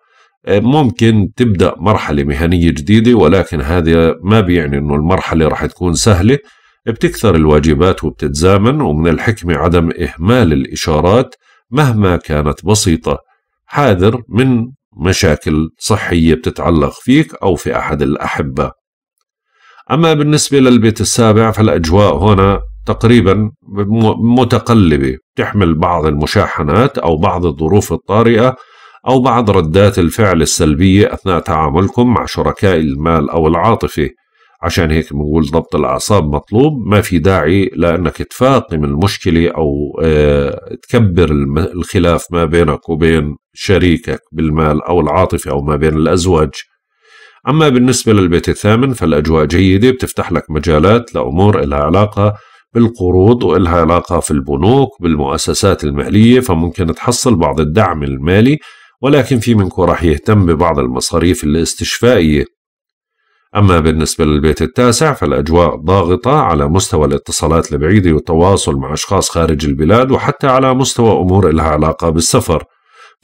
آه، ممكن تبدأ مرحلة مهنية جديدة ولكن هذا ما بيعني أنه المرحلة راح تكون سهلة بتكثر الواجبات وبتتزامن ومن الحكمة عدم إهمال الإشارات مهما كانت بسيطة حاذر من مشاكل صحية بتتعلق فيك أو في أحد الأحبة أما بالنسبة للبيت السابع فالأجواء هنا تقريبا متقلبة تحمل بعض المشاحنات أو بعض الظروف الطارئة أو بعض ردات الفعل السلبية أثناء تعاملكم مع شركاء المال أو العاطفة عشان هيك بنقول ضبط الأعصاب مطلوب ما في داعي لأنك تفاقم المشكلة أو آه، تكبر الخلاف ما بينك وبين شريكك بالمال أو العاطفة أو ما بين الأزواج أما بالنسبة للبيت الثامن فالأجواء جيدة بتفتح لك مجالات لأمور لها علاقة بالقروض وإلها علاقة في البنوك بالمؤسسات المالية فممكن تحصل بعض الدعم المالي ولكن في منكم راح يهتم ببعض المصاريف الاستشفائية أما بالنسبة للبيت التاسع فالأجواء ضاغطة على مستوى الاتصالات البعيدة والتواصل مع أشخاص خارج البلاد وحتى على مستوى أمور إلها علاقة بالسفر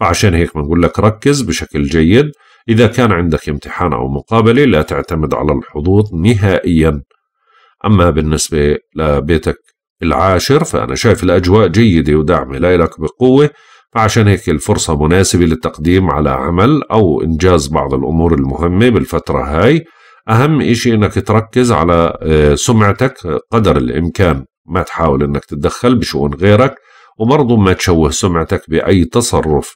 فعشان هيك بنقول لك ركز بشكل جيد إذا كان عندك امتحان أو مقابلة لا تعتمد على الحظوظ نهائياً أما بالنسبة لبيتك العاشر فأنا شايف الأجواء جيدة ودعم لك بقوة فعشان هيك الفرصة مناسبة للتقديم على عمل أو إنجاز بعض الأمور المهمة بالفترة هاي أهم إشي إنك تركز على آه، سمعتك قدر الإمكان ما تحاول إنك تتدخل بشؤون غيرك وبرضه ما تشوه سمعتك بأي تصرف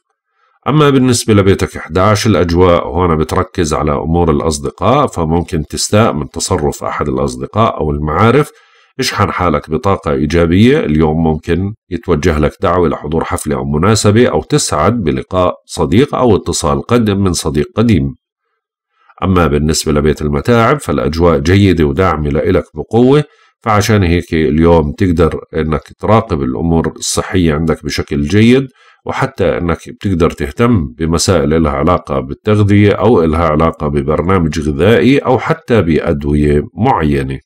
أما بالنسبة لبيتك 11 الأجواء هون بتركز على أمور الأصدقاء فممكن تستاء من تصرف أحد الأصدقاء أو المعارف اشحن حالك بطاقة إيجابية اليوم ممكن يتوجه لك دعوة لحضور حفلة أو مناسبة أو تسعد بلقاء صديق أو اتصال قدم من صديق قديم أما بالنسبة لبيت المتاعب فالأجواء جيدة وداعمة لإلك بقوة فعشان هيك اليوم تقدر أنك تراقب الأمور الصحية عندك بشكل جيد وحتى أنك بتقدر تهتم بمسائل لها علاقة بالتغذية أو لها علاقة ببرنامج غذائي أو حتى بأدوية معينة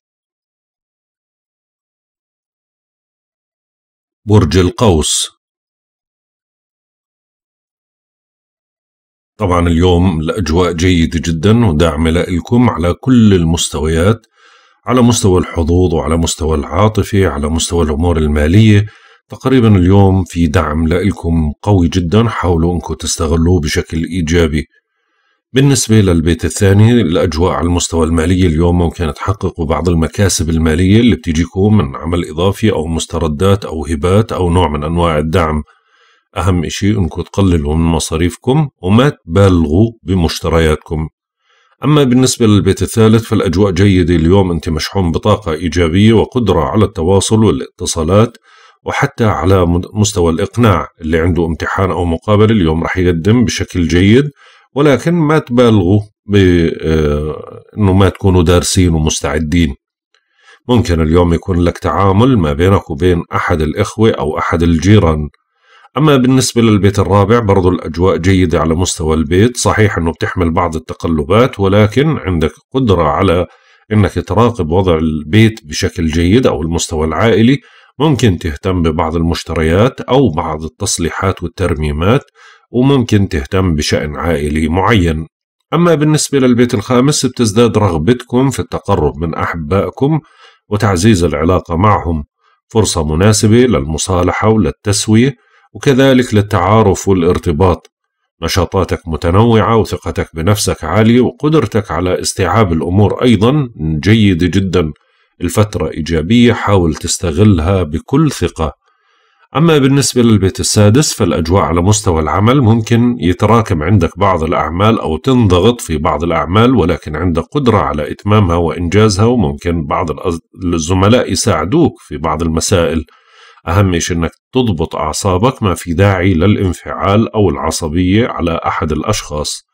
برج القوس طبعا اليوم الأجواء جيدة جدا وداعمة لكم على كل المستويات على مستوى الحظوظ وعلى مستوى العاطفة على مستوى الأمور المالية تقريبا اليوم في دعم لإلكم قوي جدا حاولوا أنكم تستغلوه بشكل إيجابي بالنسبة للبيت الثاني الأجواء على المستوى المالي اليوم ممكن تحققوا بعض المكاسب المالية اللي بتجيكم من عمل إضافي أو مستردات أو هبات أو نوع من أنواع الدعم أهم إشي أنكم تقللوا من مصاريفكم وما تبالغوا بمشترياتكم أما بالنسبة للبيت الثالث فالأجواء جيدة اليوم أنت مشحون بطاقة إيجابية وقدرة على التواصل والاتصالات وحتى على مستوى الإقناع اللي عنده امتحان أو مقابلة اليوم رح يقدم بشكل جيد ولكن ما تبالغوا بأنه آه، ما تكونوا دارسين ومستعدين ممكن اليوم يكون لك تعامل ما بينك وبين أحد الإخوة أو أحد الجيران أما بالنسبة للبيت الرابع برضو الأجواء جيدة على مستوى البيت صحيح أنه بتحمل بعض التقلبات ولكن عندك قدرة على أنك تراقب وضع البيت بشكل جيد أو المستوى العائلي ممكن تهتم ببعض المشتريات أو بعض التصليحات والترميمات وممكن تهتم بشأن عائلي معين أما بالنسبة للبيت الخامس بتزداد رغبتكم في التقرب من أحبائكم وتعزيز العلاقة معهم فرصة مناسبة للمصالحة وللتسوية وكذلك للتعارف والارتباط نشاطاتك متنوعة وثقتك بنفسك عالية وقدرتك على استيعاب الأمور أيضا جيدة جدا الفترة إيجابية حاول تستغلها بكل ثقة أما بالنسبة للبيت السادس فالأجواء على مستوى العمل ممكن يتراكم عندك بعض الأعمال أو تنضغط في بعض الأعمال ولكن عندك قدرة على إتمامها وإنجازها وممكن بعض الزملاء يساعدوك في بعض المسائل أهم شيء أنك تضبط أعصابك ما في داعي للانفعال أو العصبية على أحد الأشخاص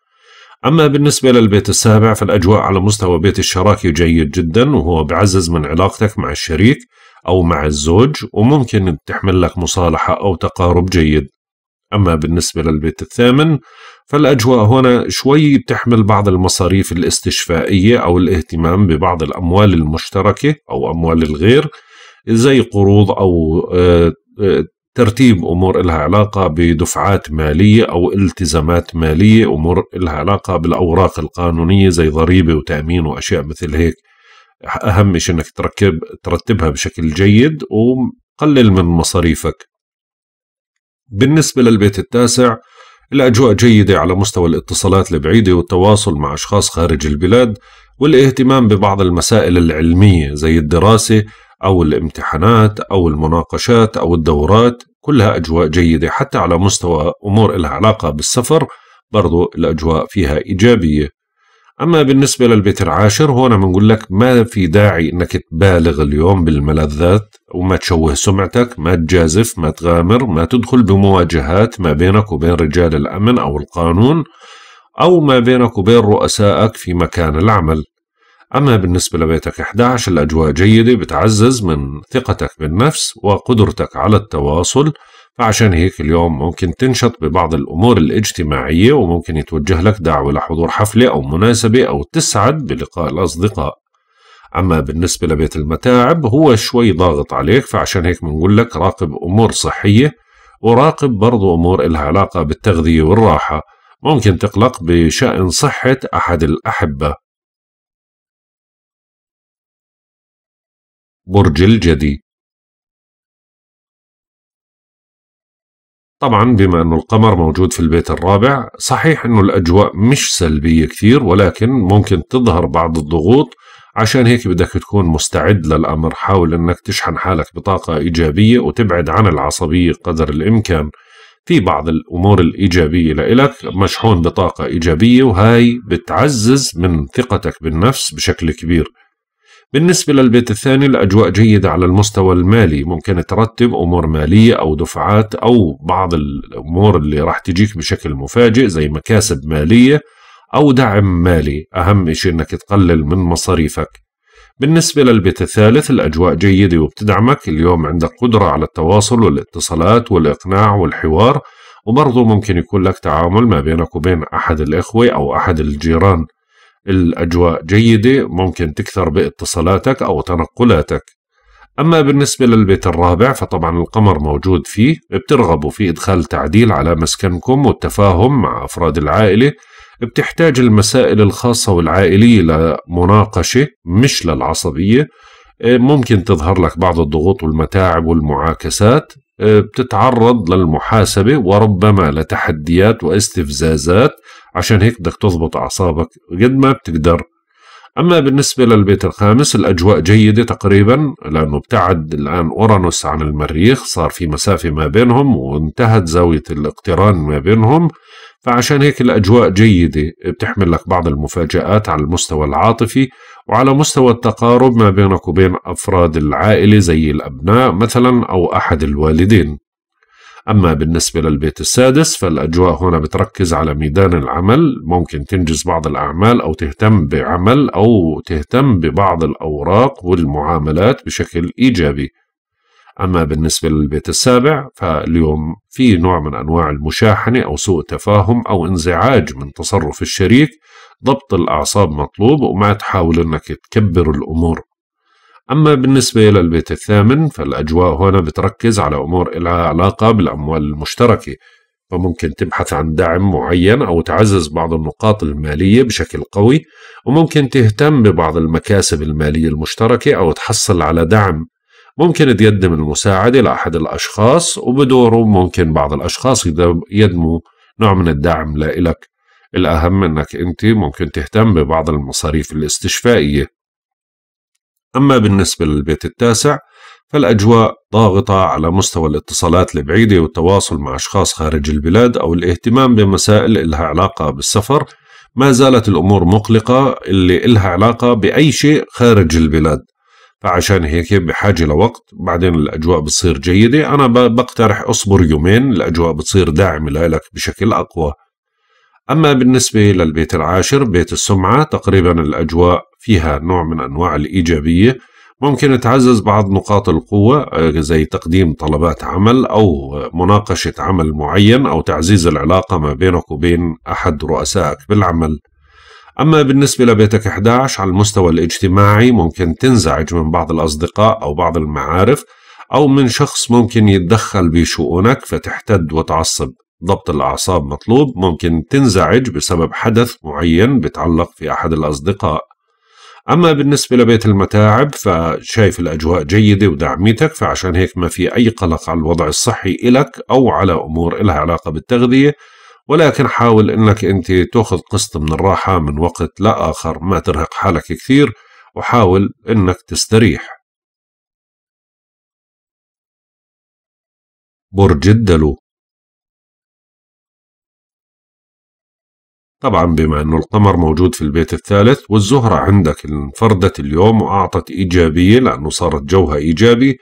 أما بالنسبة للبيت السابع فالأجواء على مستوى بيت الشراكة جيد جدا وهو بعزز من علاقتك مع الشريك أو مع الزوج وممكن تحمل لك مصالحة أو تقارب جيد أما بالنسبة للبيت الثامن فالأجواء هنا شوي بتحمل بعض المصاريف الاستشفائية أو الاهتمام ببعض الأموال المشتركة أو أموال الغير زي قروض أو آه، آه، ترتيب أمور إلها علاقة بدفعات مالية أو التزامات مالية أمور إلها علاقة بالأوراق القانونية زي ضريبة وتأمين وأشياء مثل هيك أهم شيء أنك تركب ترتبها بشكل جيد وقلل من مصاريفك بالنسبة للبيت التاسع الأجواء جيدة على مستوى الاتصالات البعيدة والتواصل مع أشخاص خارج البلاد والاهتمام ببعض المسائل العلمية زي الدراسة أو الامتحانات أو المناقشات أو الدورات كلها أجواء جيدة حتى على مستوى أمور لها علاقة بالسفر برضو الأجواء فيها إيجابية أما بالنسبة للبيت العاشر هون بنقول لك ما في داعي أنك تبالغ اليوم بالملذات وما تشوه سمعتك ما تجازف ما تغامر ما تدخل بمواجهات ما بينك وبين رجال الأمن أو القانون أو ما بينك وبين رؤسائك في مكان العمل أما بالنسبة لبيتك 11 الأجواء جيدة بتعزز من ثقتك بالنفس وقدرتك على التواصل فعشان هيك اليوم ممكن تنشط ببعض الأمور الاجتماعية وممكن يتوجه لك دعوة لحضور حفلة أو مناسبة أو تسعد بلقاء الأصدقاء أما بالنسبة لبيت المتاعب هو شوي ضاغط عليك فعشان هيك بنقول لك راقب أمور صحية وراقب برضو أمور إلها علاقة بالتغذية والراحة ممكن تقلق بشأن صحة أحد الأحبة برج الجدي طبعا بما أنه القمر موجود في البيت الرابع صحيح أنه الأجواء مش سلبية كثير ولكن ممكن تظهر بعض الضغوط عشان هيك بدك تكون مستعد للأمر حاول أنك تشحن حالك بطاقة إيجابية وتبعد عن العصبية قدر الإمكان في بعض الأمور الإيجابية لإلك مشحون بطاقة إيجابية وهاي بتعزز من ثقتك بالنفس بشكل كبير بالنسبة للبيت الثاني الأجواء جيدة على المستوى المالي ممكن ترتب أمور مالية أو دفعات أو بعض الأمور اللي راح تجيك بشكل مفاجئ زي مكاسب مالية أو دعم مالي أهم شيء أنك تقلل من مصاريفك بالنسبة للبيت الثالث الأجواء جيدة وبتدعمك اليوم عندك قدرة على التواصل والاتصالات والإقناع والحوار وبرضه ممكن يكون لك تعامل ما بينك وبين أحد الإخوة أو أحد الجيران الأجواء جيدة ممكن تكثر باتصالاتك أو تنقلاتك أما بالنسبة للبيت الرابع فطبعا القمر موجود فيه بترغبوا في إدخال تعديل على مسكنكم والتفاهم مع أفراد العائلة بتحتاج المسائل الخاصة والعائلية لمناقشة مش للعصبية آه، ممكن تظهر لك بعض الضغوط والمتاعب والمعاكسات آه، بتتعرض للمحاسبة وربما لتحديات واستفزازات عشان هيك بدك تضبط أعصابك قد ما بتقدر أما بالنسبة للبيت الخامس الأجواء جيدة تقريبا لأنه ابتعد الآن أورانوس عن المريخ صار في مسافة ما بينهم وانتهت زاوية الاقتران ما بينهم فعشان هيك الأجواء جيدة بتحمل لك بعض المفاجآت على المستوى العاطفي وعلى مستوى التقارب ما بينك وبين أفراد العائلة زي الأبناء مثلا أو أحد الوالدين أما بالنسبة للبيت السادس فالأجواء هنا بتركز على ميدان العمل ممكن تنجز بعض الأعمال أو تهتم بعمل أو تهتم ببعض الأوراق والمعاملات بشكل إيجابي أما بالنسبة للبيت السابع فاليوم في نوع من أنواع المشاحنة أو سوء تفاهم أو انزعاج من تصرف الشريك ضبط الأعصاب مطلوب وما تحاول أنك تكبر الأمور أما بالنسبة للبيت الثامن فالأجواء هنا بتركز على أمور لها علاقة بالأموال المشتركة فممكن تبحث عن دعم معين أو تعزز بعض النقاط المالية بشكل قوي وممكن تهتم ببعض المكاسب المالية المشتركة أو تحصل على دعم ممكن تقدم المساعدة لأحد الأشخاص وبدوره ممكن بعض الأشخاص يدموا نوع من الدعم لإلك الأهم أنك أنت ممكن تهتم ببعض المصاريف الاستشفائية أما بالنسبة للبيت التاسع فالأجواء ضاغطة على مستوى الاتصالات البعيدة والتواصل مع أشخاص خارج البلاد أو الاهتمام بمسائل إلها علاقة بالسفر ما زالت الأمور مقلقة اللي إلها علاقة بأي شيء خارج البلاد فعشان هيك بحاجة لوقت بعدين الأجواء بتصير جيدة أنا بقترح أصبر يومين الأجواء بتصير داعمة لك بشكل أقوى أما بالنسبة للبيت العاشر بيت السمعة تقريبا الأجواء فيها نوع من أنواع الإيجابية ممكن تعزز بعض نقاط القوة آه، زي تقديم طلبات عمل أو مناقشة عمل معين أو تعزيز العلاقة ما بينك وبين أحد رؤسائك بالعمل أما بالنسبة لبيتك 11 على المستوى الاجتماعي ممكن تنزعج من بعض الأصدقاء أو بعض المعارف أو من شخص ممكن يتدخل بشؤونك فتحتد وتعصب ضبط الأعصاب مطلوب ممكن تنزعج بسبب حدث معين بتعلق في أحد الأصدقاء أما بالنسبة لبيت المتاعب فشايف الأجواء جيدة ودعمتك فعشان هيك ما في أي قلق على الوضع الصحي إلك أو على أمور إلها علاقة بالتغذية ولكن حاول أنك أنت تأخذ قسط من الراحة من وقت لآخر ما ترهق حالك كثير وحاول أنك تستريح برج الدلو طبعا بما أنه القمر موجود في البيت الثالث والزهرة عندك انفردت اليوم وأعطت إيجابية لأنه صارت جوها إيجابي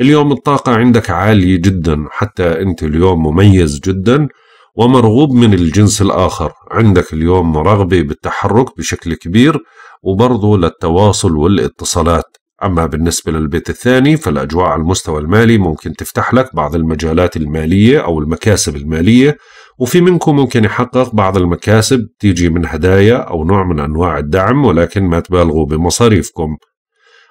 اليوم الطاقة عندك عالية جدا حتى أنت اليوم مميز جدا ومرغوب من الجنس الآخر عندك اليوم رغبة بالتحرك بشكل كبير وبرضه للتواصل والاتصالات أما بالنسبة للبيت الثاني فالأجواء على المستوى المالي ممكن تفتح لك بعض المجالات المالية أو المكاسب المالية وفي منكم ممكن يحقق بعض المكاسب تيجي من هدايا أو نوع من أنواع الدعم ولكن ما تبالغوا بمصاريفكم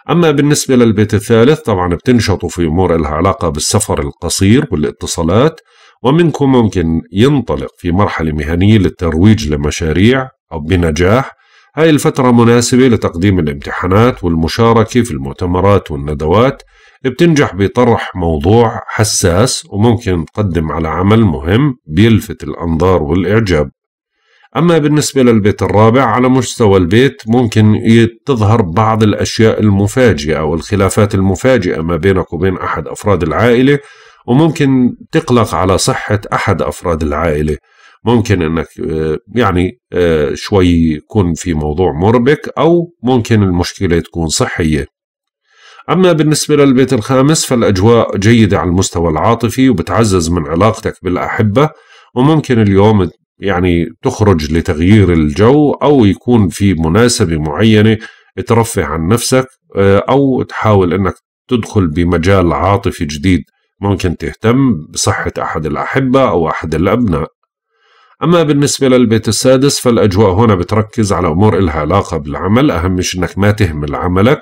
أما بالنسبة للبيت الثالث طبعا بتنشطوا في أمور لها علاقة بالسفر القصير والاتصالات ومنكم ممكن ينطلق في مرحلة مهنية للترويج لمشاريع أو بنجاح هاي الفترة مناسبة لتقديم الامتحانات والمشاركة في المؤتمرات والندوات بتنجح بطرح موضوع حساس وممكن تقدم على عمل مهم بيلفت الأنظار والإعجاب أما بالنسبة للبيت الرابع على مستوى البيت ممكن تظهر بعض الأشياء المفاجئة أو الخلافات المفاجئة ما بينك وبين أحد أفراد العائلة وممكن تقلق على صحة أحد أفراد العائلة ممكن أنك آه، يعني آه، شوي يكون في موضوع مربك أو ممكن المشكلة تكون صحية أما بالنسبة للبيت الخامس فالأجواء جيدة على المستوى العاطفي وبتعزز من علاقتك بالأحبة وممكن اليوم يعني تخرج لتغيير الجو أو يكون في مناسبة معينة ترفه عن نفسك آه، أو تحاول أنك تدخل بمجال عاطفي جديد ممكن تهتم بصحة أحد الأحبة أو أحد الأبناء أما بالنسبة للبيت السادس فالأجواء هنا بتركز على أمور إلها علاقة بالعمل أهم شيء أنك ما تهمل عملك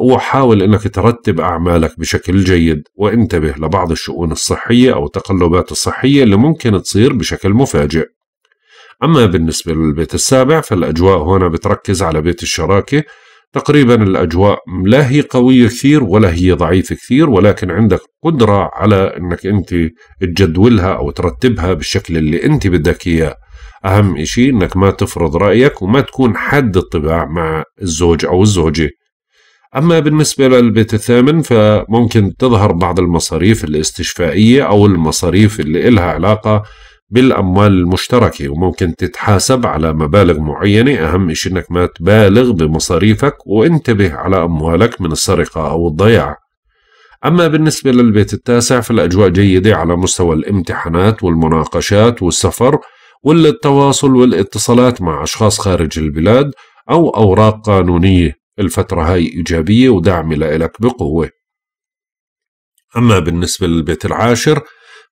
وحاول أنك ترتب أعمالك بشكل جيد وانتبه لبعض الشؤون الصحية أو التقلبات الصحية اللي ممكن تصير بشكل مفاجئ أما بالنسبة للبيت السابع فالأجواء هنا بتركز على بيت الشراكة تقريبا الأجواء لا هي قوية كثير ولا هي ضعيفة كثير ولكن عندك قدرة على أنك أنت تجدولها أو ترتبها بالشكل اللي أنت بدك إياه أهم شيء أنك ما تفرض رأيك وما تكون حد الطباع مع الزوج أو الزوجة أما بالنسبة للبيت الثامن فممكن تظهر بعض المصاريف الاستشفائية أو المصاريف اللي إلها علاقة بالأموال المشتركة وممكن تتحاسب على مبالغ معينة أهم شيء أنك ما تبالغ بمصاريفك وانتبه على أموالك من السرقة أو الضياع أما بالنسبة للبيت التاسع فالأجواء جيدة على مستوى الامتحانات والمناقشات والسفر والتواصل والاتصالات مع أشخاص خارج البلاد أو أوراق قانونية الفترة هاي إيجابية ودعم لإلك بقوة أما بالنسبة للبيت العاشر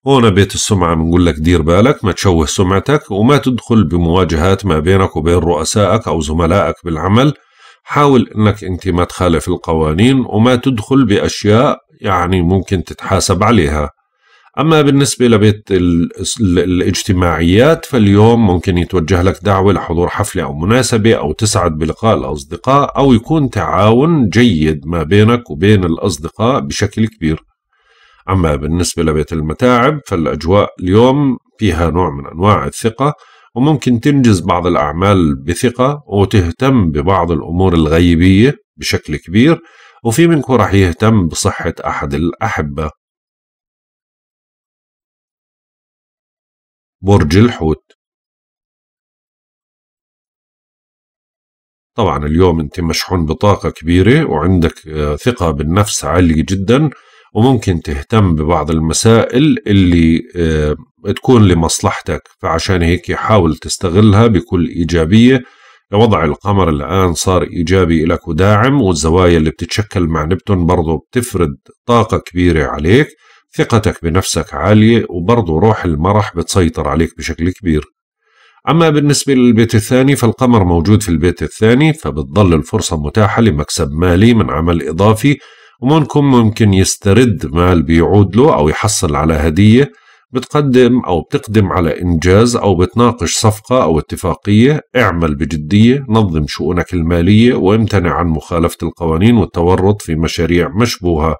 هون بيت السمعة بنقول لك دير بالك ما تشوه سمعتك وما تدخل بمواجهات ما بينك وبين رؤسائك أو زملائك بالعمل حاول أنك أنت ما تخالف القوانين وما تدخل بأشياء يعني ممكن تتحاسب عليها أما بالنسبة لبيت الاجتماعيات فاليوم ممكن يتوجه لك دعوة لحضور حفلة أو مناسبة أو تسعد بلقاء الأصدقاء أو يكون تعاون جيد ما بينك وبين الأصدقاء بشكل كبير أما بالنسبة لبيت المتاعب فالأجواء اليوم فيها نوع من أنواع الثقة وممكن تنجز بعض الأعمال بثقة وتهتم ببعض الأمور الغيبية بشكل كبير وفي منكم راح يهتم بصحة أحد الأحبة برج الحوت طبعا اليوم انت مشحون بطاقة كبيرة وعندك آه، ثقة بالنفس عالية جدا وممكن تهتم ببعض المسائل اللي آه، تكون لمصلحتك فعشان هيك حاول تستغلها بكل إيجابية وضع القمر الآن صار إيجابي لك وداعم والزوايا اللي بتتشكل مع نبتون برضو بتفرد طاقة كبيرة عليك ثقتك بنفسك عالية وبرضو روح المرح بتسيطر عليك بشكل كبير أما بالنسبة للبيت الثاني فالقمر موجود في البيت الثاني فبتظل الفرصة متاحة لمكسب مالي من عمل إضافي ومنكم ممكن يسترد مال بيعود له أو يحصل على هدية بتقدم أو بتقدم على إنجاز أو بتناقش صفقة أو اتفاقية اعمل بجدية نظم شؤونك المالية وامتنع عن مخالفة القوانين والتورط في مشاريع مشبوهة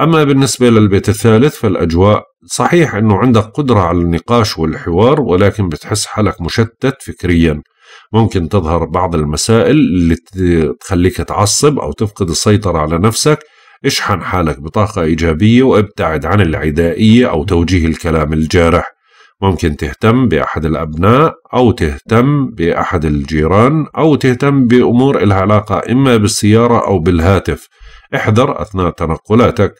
أما بالنسبة للبيت الثالث فالأجواء صحيح أنه عندك قدرة على النقاش والحوار ولكن بتحس حالك مشتت فكريا ممكن تظهر بعض المسائل اللي تخليك تعصب أو تفقد السيطرة على نفسك اشحن حالك بطاقة إيجابية وابتعد عن العدائية أو توجيه الكلام الجارح ممكن تهتم بأحد الأبناء أو تهتم بأحد الجيران أو تهتم بأمور إلها علاقة إما بالسيارة أو بالهاتف احذر أثناء تنقلاتك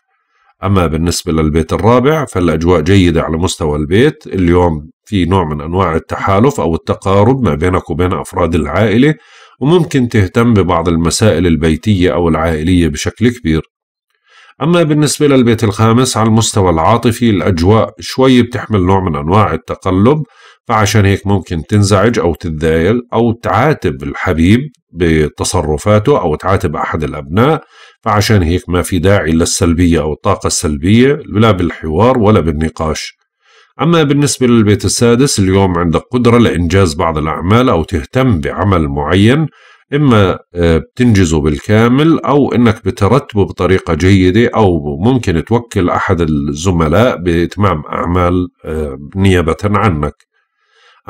أما بالنسبة للبيت الرابع فالأجواء جيدة على مستوى البيت اليوم في نوع من أنواع التحالف أو التقارب ما بينك وبين أفراد العائلة وممكن تهتم ببعض المسائل البيتية أو العائلية بشكل كبير أما بالنسبة للبيت الخامس على المستوى العاطفي الأجواء شوي بتحمل نوع من أنواع التقلب فعشان هيك ممكن تنزعج أو تتذايل أو تعاتب الحبيب بتصرفاته أو تعاتب أحد الأبناء فعشان هيك ما في داعي للسلبية أو الطاقة السلبية لا بالحوار ولا بالنقاش أما بالنسبة للبيت السادس اليوم عندك قدرة لإنجاز بعض الأعمال أو تهتم بعمل معين إما آه، بتنجزه بالكامل أو إنك بترتبه بطريقة جيدة أو ممكن توكل أحد الزملاء بإتمام أعمال آه، نيابة عنك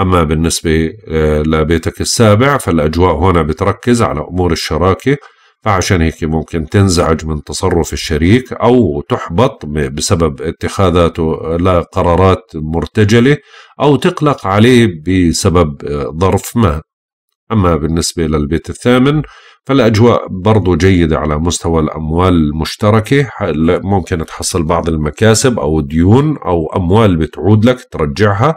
أما بالنسبة آه، لبيتك السابع فالأجواء هنا بتركز على أمور الشراكة فعشان هيك ممكن تنزعج من تصرف الشريك أو تحبط بسبب اتخاذاته لقرارات مرتجلة أو تقلق عليه بسبب آه، ظرف ما أما بالنسبة للبيت الثامن فالأجواء برضه جيدة على مستوى الأموال المشتركة ممكن تحصل بعض المكاسب أو ديون أو أموال بتعود لك ترجعها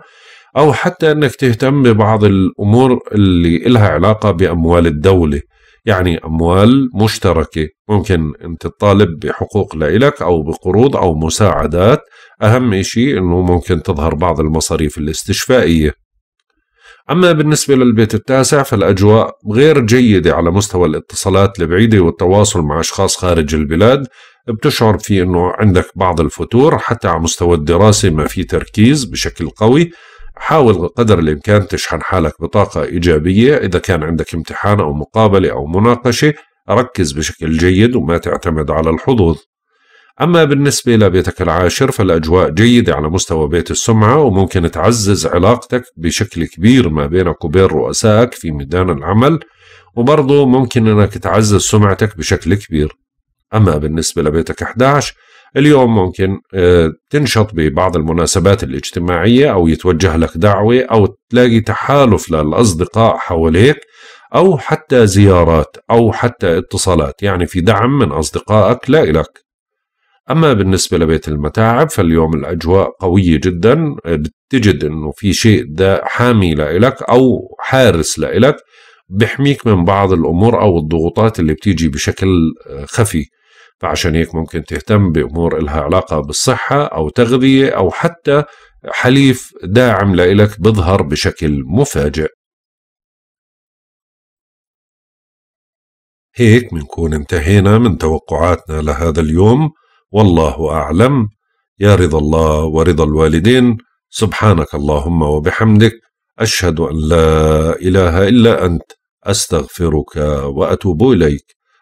أو حتى أنك تهتم ببعض الأمور اللي إلها علاقة بأموال الدولة يعني أموال مشتركة ممكن أنت تطالب بحقوق لإلك أو بقروض أو مساعدات أهم شيء أنه ممكن تظهر بعض المصاريف الاستشفائية أما بالنسبة للبيت التاسع فالأجواء غير جيدة على مستوى الاتصالات البعيدة والتواصل مع أشخاص خارج البلاد بتشعر في أنه عندك بعض الفتور حتى على مستوى الدراسة ما في تركيز بشكل قوي حاول قدر الإمكان تشحن حالك بطاقة إيجابية إذا كان عندك امتحان أو مقابلة أو مناقشة ركز بشكل جيد وما تعتمد على الحظوظ أما بالنسبة لبيتك العاشر فالأجواء جيدة على مستوى بيت السمعة وممكن تعزز علاقتك بشكل كبير ما بينك وبين رؤسائك في ميدان العمل وبرضه ممكن أنك تعزز سمعتك بشكل كبير أما بالنسبة لبيتك 11 اليوم ممكن آه، تنشط ببعض المناسبات الاجتماعية أو يتوجه لك دعوة أو تلاقي تحالف للأصدقاء حواليك أو حتى زيارات أو حتى اتصالات يعني في دعم من أصدقائك لا إلك أما بالنسبة لبيت المتاعب فاليوم الأجواء قوية جدا بتجد آه، أنه في شيء ده حامي لإلك أو حارس لإلك بحميك من بعض الأمور أو الضغوطات اللي بتيجي بشكل آه، خفي فعشان هيك ممكن تهتم بأمور إلها علاقة بالصحة أو تغذية أو حتى حليف داعم لإلك بظهر بشكل مفاجئ هيك منكون انتهينا من توقعاتنا لهذا اليوم والله أعلم يا رضا الله ورضا الوالدين سبحانك اللهم وبحمدك أشهد أن لا إله إلا أنت أستغفرك وأتوب إليك